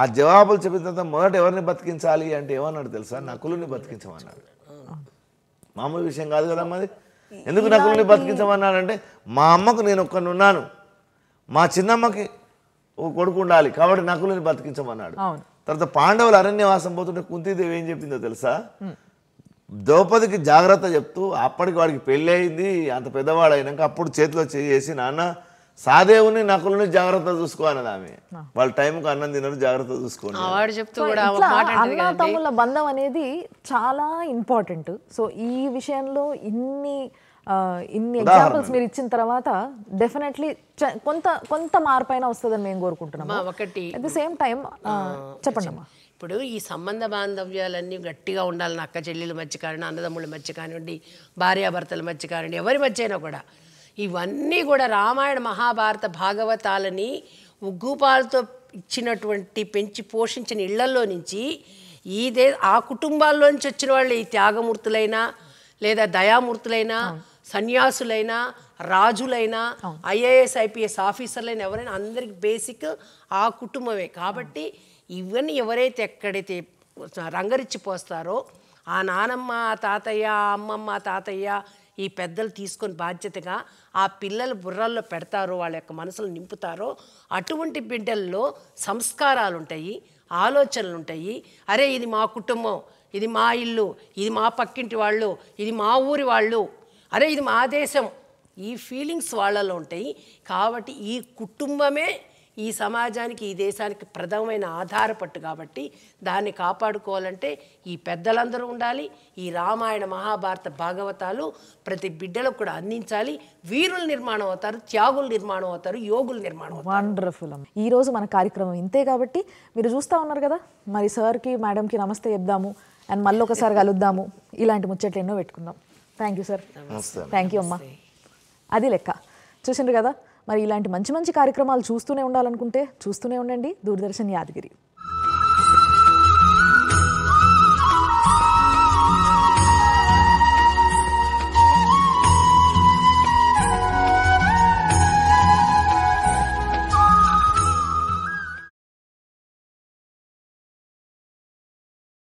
C: ఆ జవాబులు చెప్పిన తర్వాత మొదట ఎవరిని బతికించాలి అంటే ఏమన్నాడు తెలుసా నకులుని బతికించమన్నాడు మామూలు విషయం కాదు కదా మాది ఎందుకు నకుల్ని బతికించమన్నానంటే మా అమ్మకు నేను ఒక్కనున్నాను మా చిన్నమ్మకి ఒక కొడుకు ఉండాలి కాబట్టి నకులని బతికించమన్నాడు తర్వాత పాండవులు అరణ్యవాసం పోతుంటే కుంతీదేవి ఏం చెప్పిందో తెలుసా ద్రౌపదికి జాగ్రత్త చెప్తూ అప్పటికి వాడికి పెళ్ళి అయింది అంత పెద్దవాడు అయినాక అప్పుడు చేతిలో చేసి నాన్న సాదేవుని నకులని జాగ్రత్త చూసుకో అన్నది ఆమె వాళ్ళ టైంకి అన్నం తినరు
D: జాగ్రత్త చూసుకోండి అన్న తమ్ముళ్ళ
A: బంధం అనేది చాలా ఇంపార్టెంట్ సో ఈ విషయంలో ఇన్ని ఇన్ని ఎగ్జాంపుల్స్ మీరు ఇచ్చిన తర్వాత డెఫినెట్లీ కొంత కొంత మార్పైన వస్తుందని మేము కోరుకుంటున్నాం ఒకటి అట్ ది సేమ్ టైం చెప్పండి అమ్మా
D: ఇప్పుడు ఈ సంబంధ బాంధవ్యాలన్నీ గట్టిగా ఉండాలని అక్క చెల్లెల మధ్య కానివ్వండి అన్నదమ్ముల మధ్య కానివ్వండి భార్యాభర్తల మధ్య కానివ్వండి ఎవరి మధ్య అయినా కూడా ఇవన్నీ కూడా రామాయణ మహాభారత భాగవతాలని ఉగ్గుపాలతో ఇచ్చినటువంటి పెంచి పోషించిన ఇళ్లలో నుంచి ఈ దే ఆ కుటుంబాల్లోంచి వచ్చిన వాళ్ళు ఈ త్యాగమూర్తులైనా లేదా దయామూర్తులైనా సన్యాసులైనా రాజులైనా ఐఏఎస్ ఐపీఎస్ ఆఫీసర్లైనా ఎవరైనా అందరికి బేసిక్ ఆ కుటుంబమే కాబట్టి ఇవన్నీ ఎవరైతే ఎక్కడైతే రంగరిచ్చిపోస్తారో ఆ నానమ్మ తాతయ్య అమ్మమ్మ తాతయ్య ఈ పెద్దలు తీసుకొని బాధ్యతగా ఆ పిల్లలు బుర్రల్లో పెడతారో వాళ్ళ యొక్క మనసులు నింపుతారో అటువంటి బిడ్డల్లో సంస్కారాలు ఉంటాయి ఆలోచనలు ఉంటాయి అరే ఇది మా కుటుంబం ఇది మా ఇల్లు ఇది మా పక్కింటి వాళ్ళు ఇది మా ఊరి వాళ్ళు అరే ఇది మా దేశం ఈ ఫీలింగ్స్ వాళ్ళలో ఉంటాయి కాబట్టి ఈ కుటుంబమే ఈ సమాజానికి ఈ దేశానికి ప్రధానమైన ఆధారపట్టు కాబట్టి దాన్ని కాపాడుకోవాలంటే ఈ పెద్దలందరూ ఉండాలి ఈ రామాయణ మహాభారత భాగవతాలు ప్రతి బిడ్డలకు కూడా అందించాలి వీరుల నిర్మాణం అవుతారు త్యాగుల నిర్మాణం అవుతారు యోగుల నిర్మాణం వండర్ఫుల్
A: ఈరోజు మన కార్యక్రమం ఇంతే కాబట్టి మీరు చూస్తూ ఉన్నారు కదా మరి సార్కి మేడంకి నమస్తే చెప్దాము అండ్ మళ్ళీ ఒకసారి కలుద్దాము ఇలాంటి ముచ్చట్లు ఎన్నో పెట్టుకుందాం thank you sir thank you అమ్మ అది లెక్క చూసిండ్రు కదా మరి ఇలాంటి మంచి మంచి కార్యక్రమాలు చూస్తూనే ఉండాలనుకుంటే చూస్తూనే ఉండండి దూరదర్శన్ యాదగిరి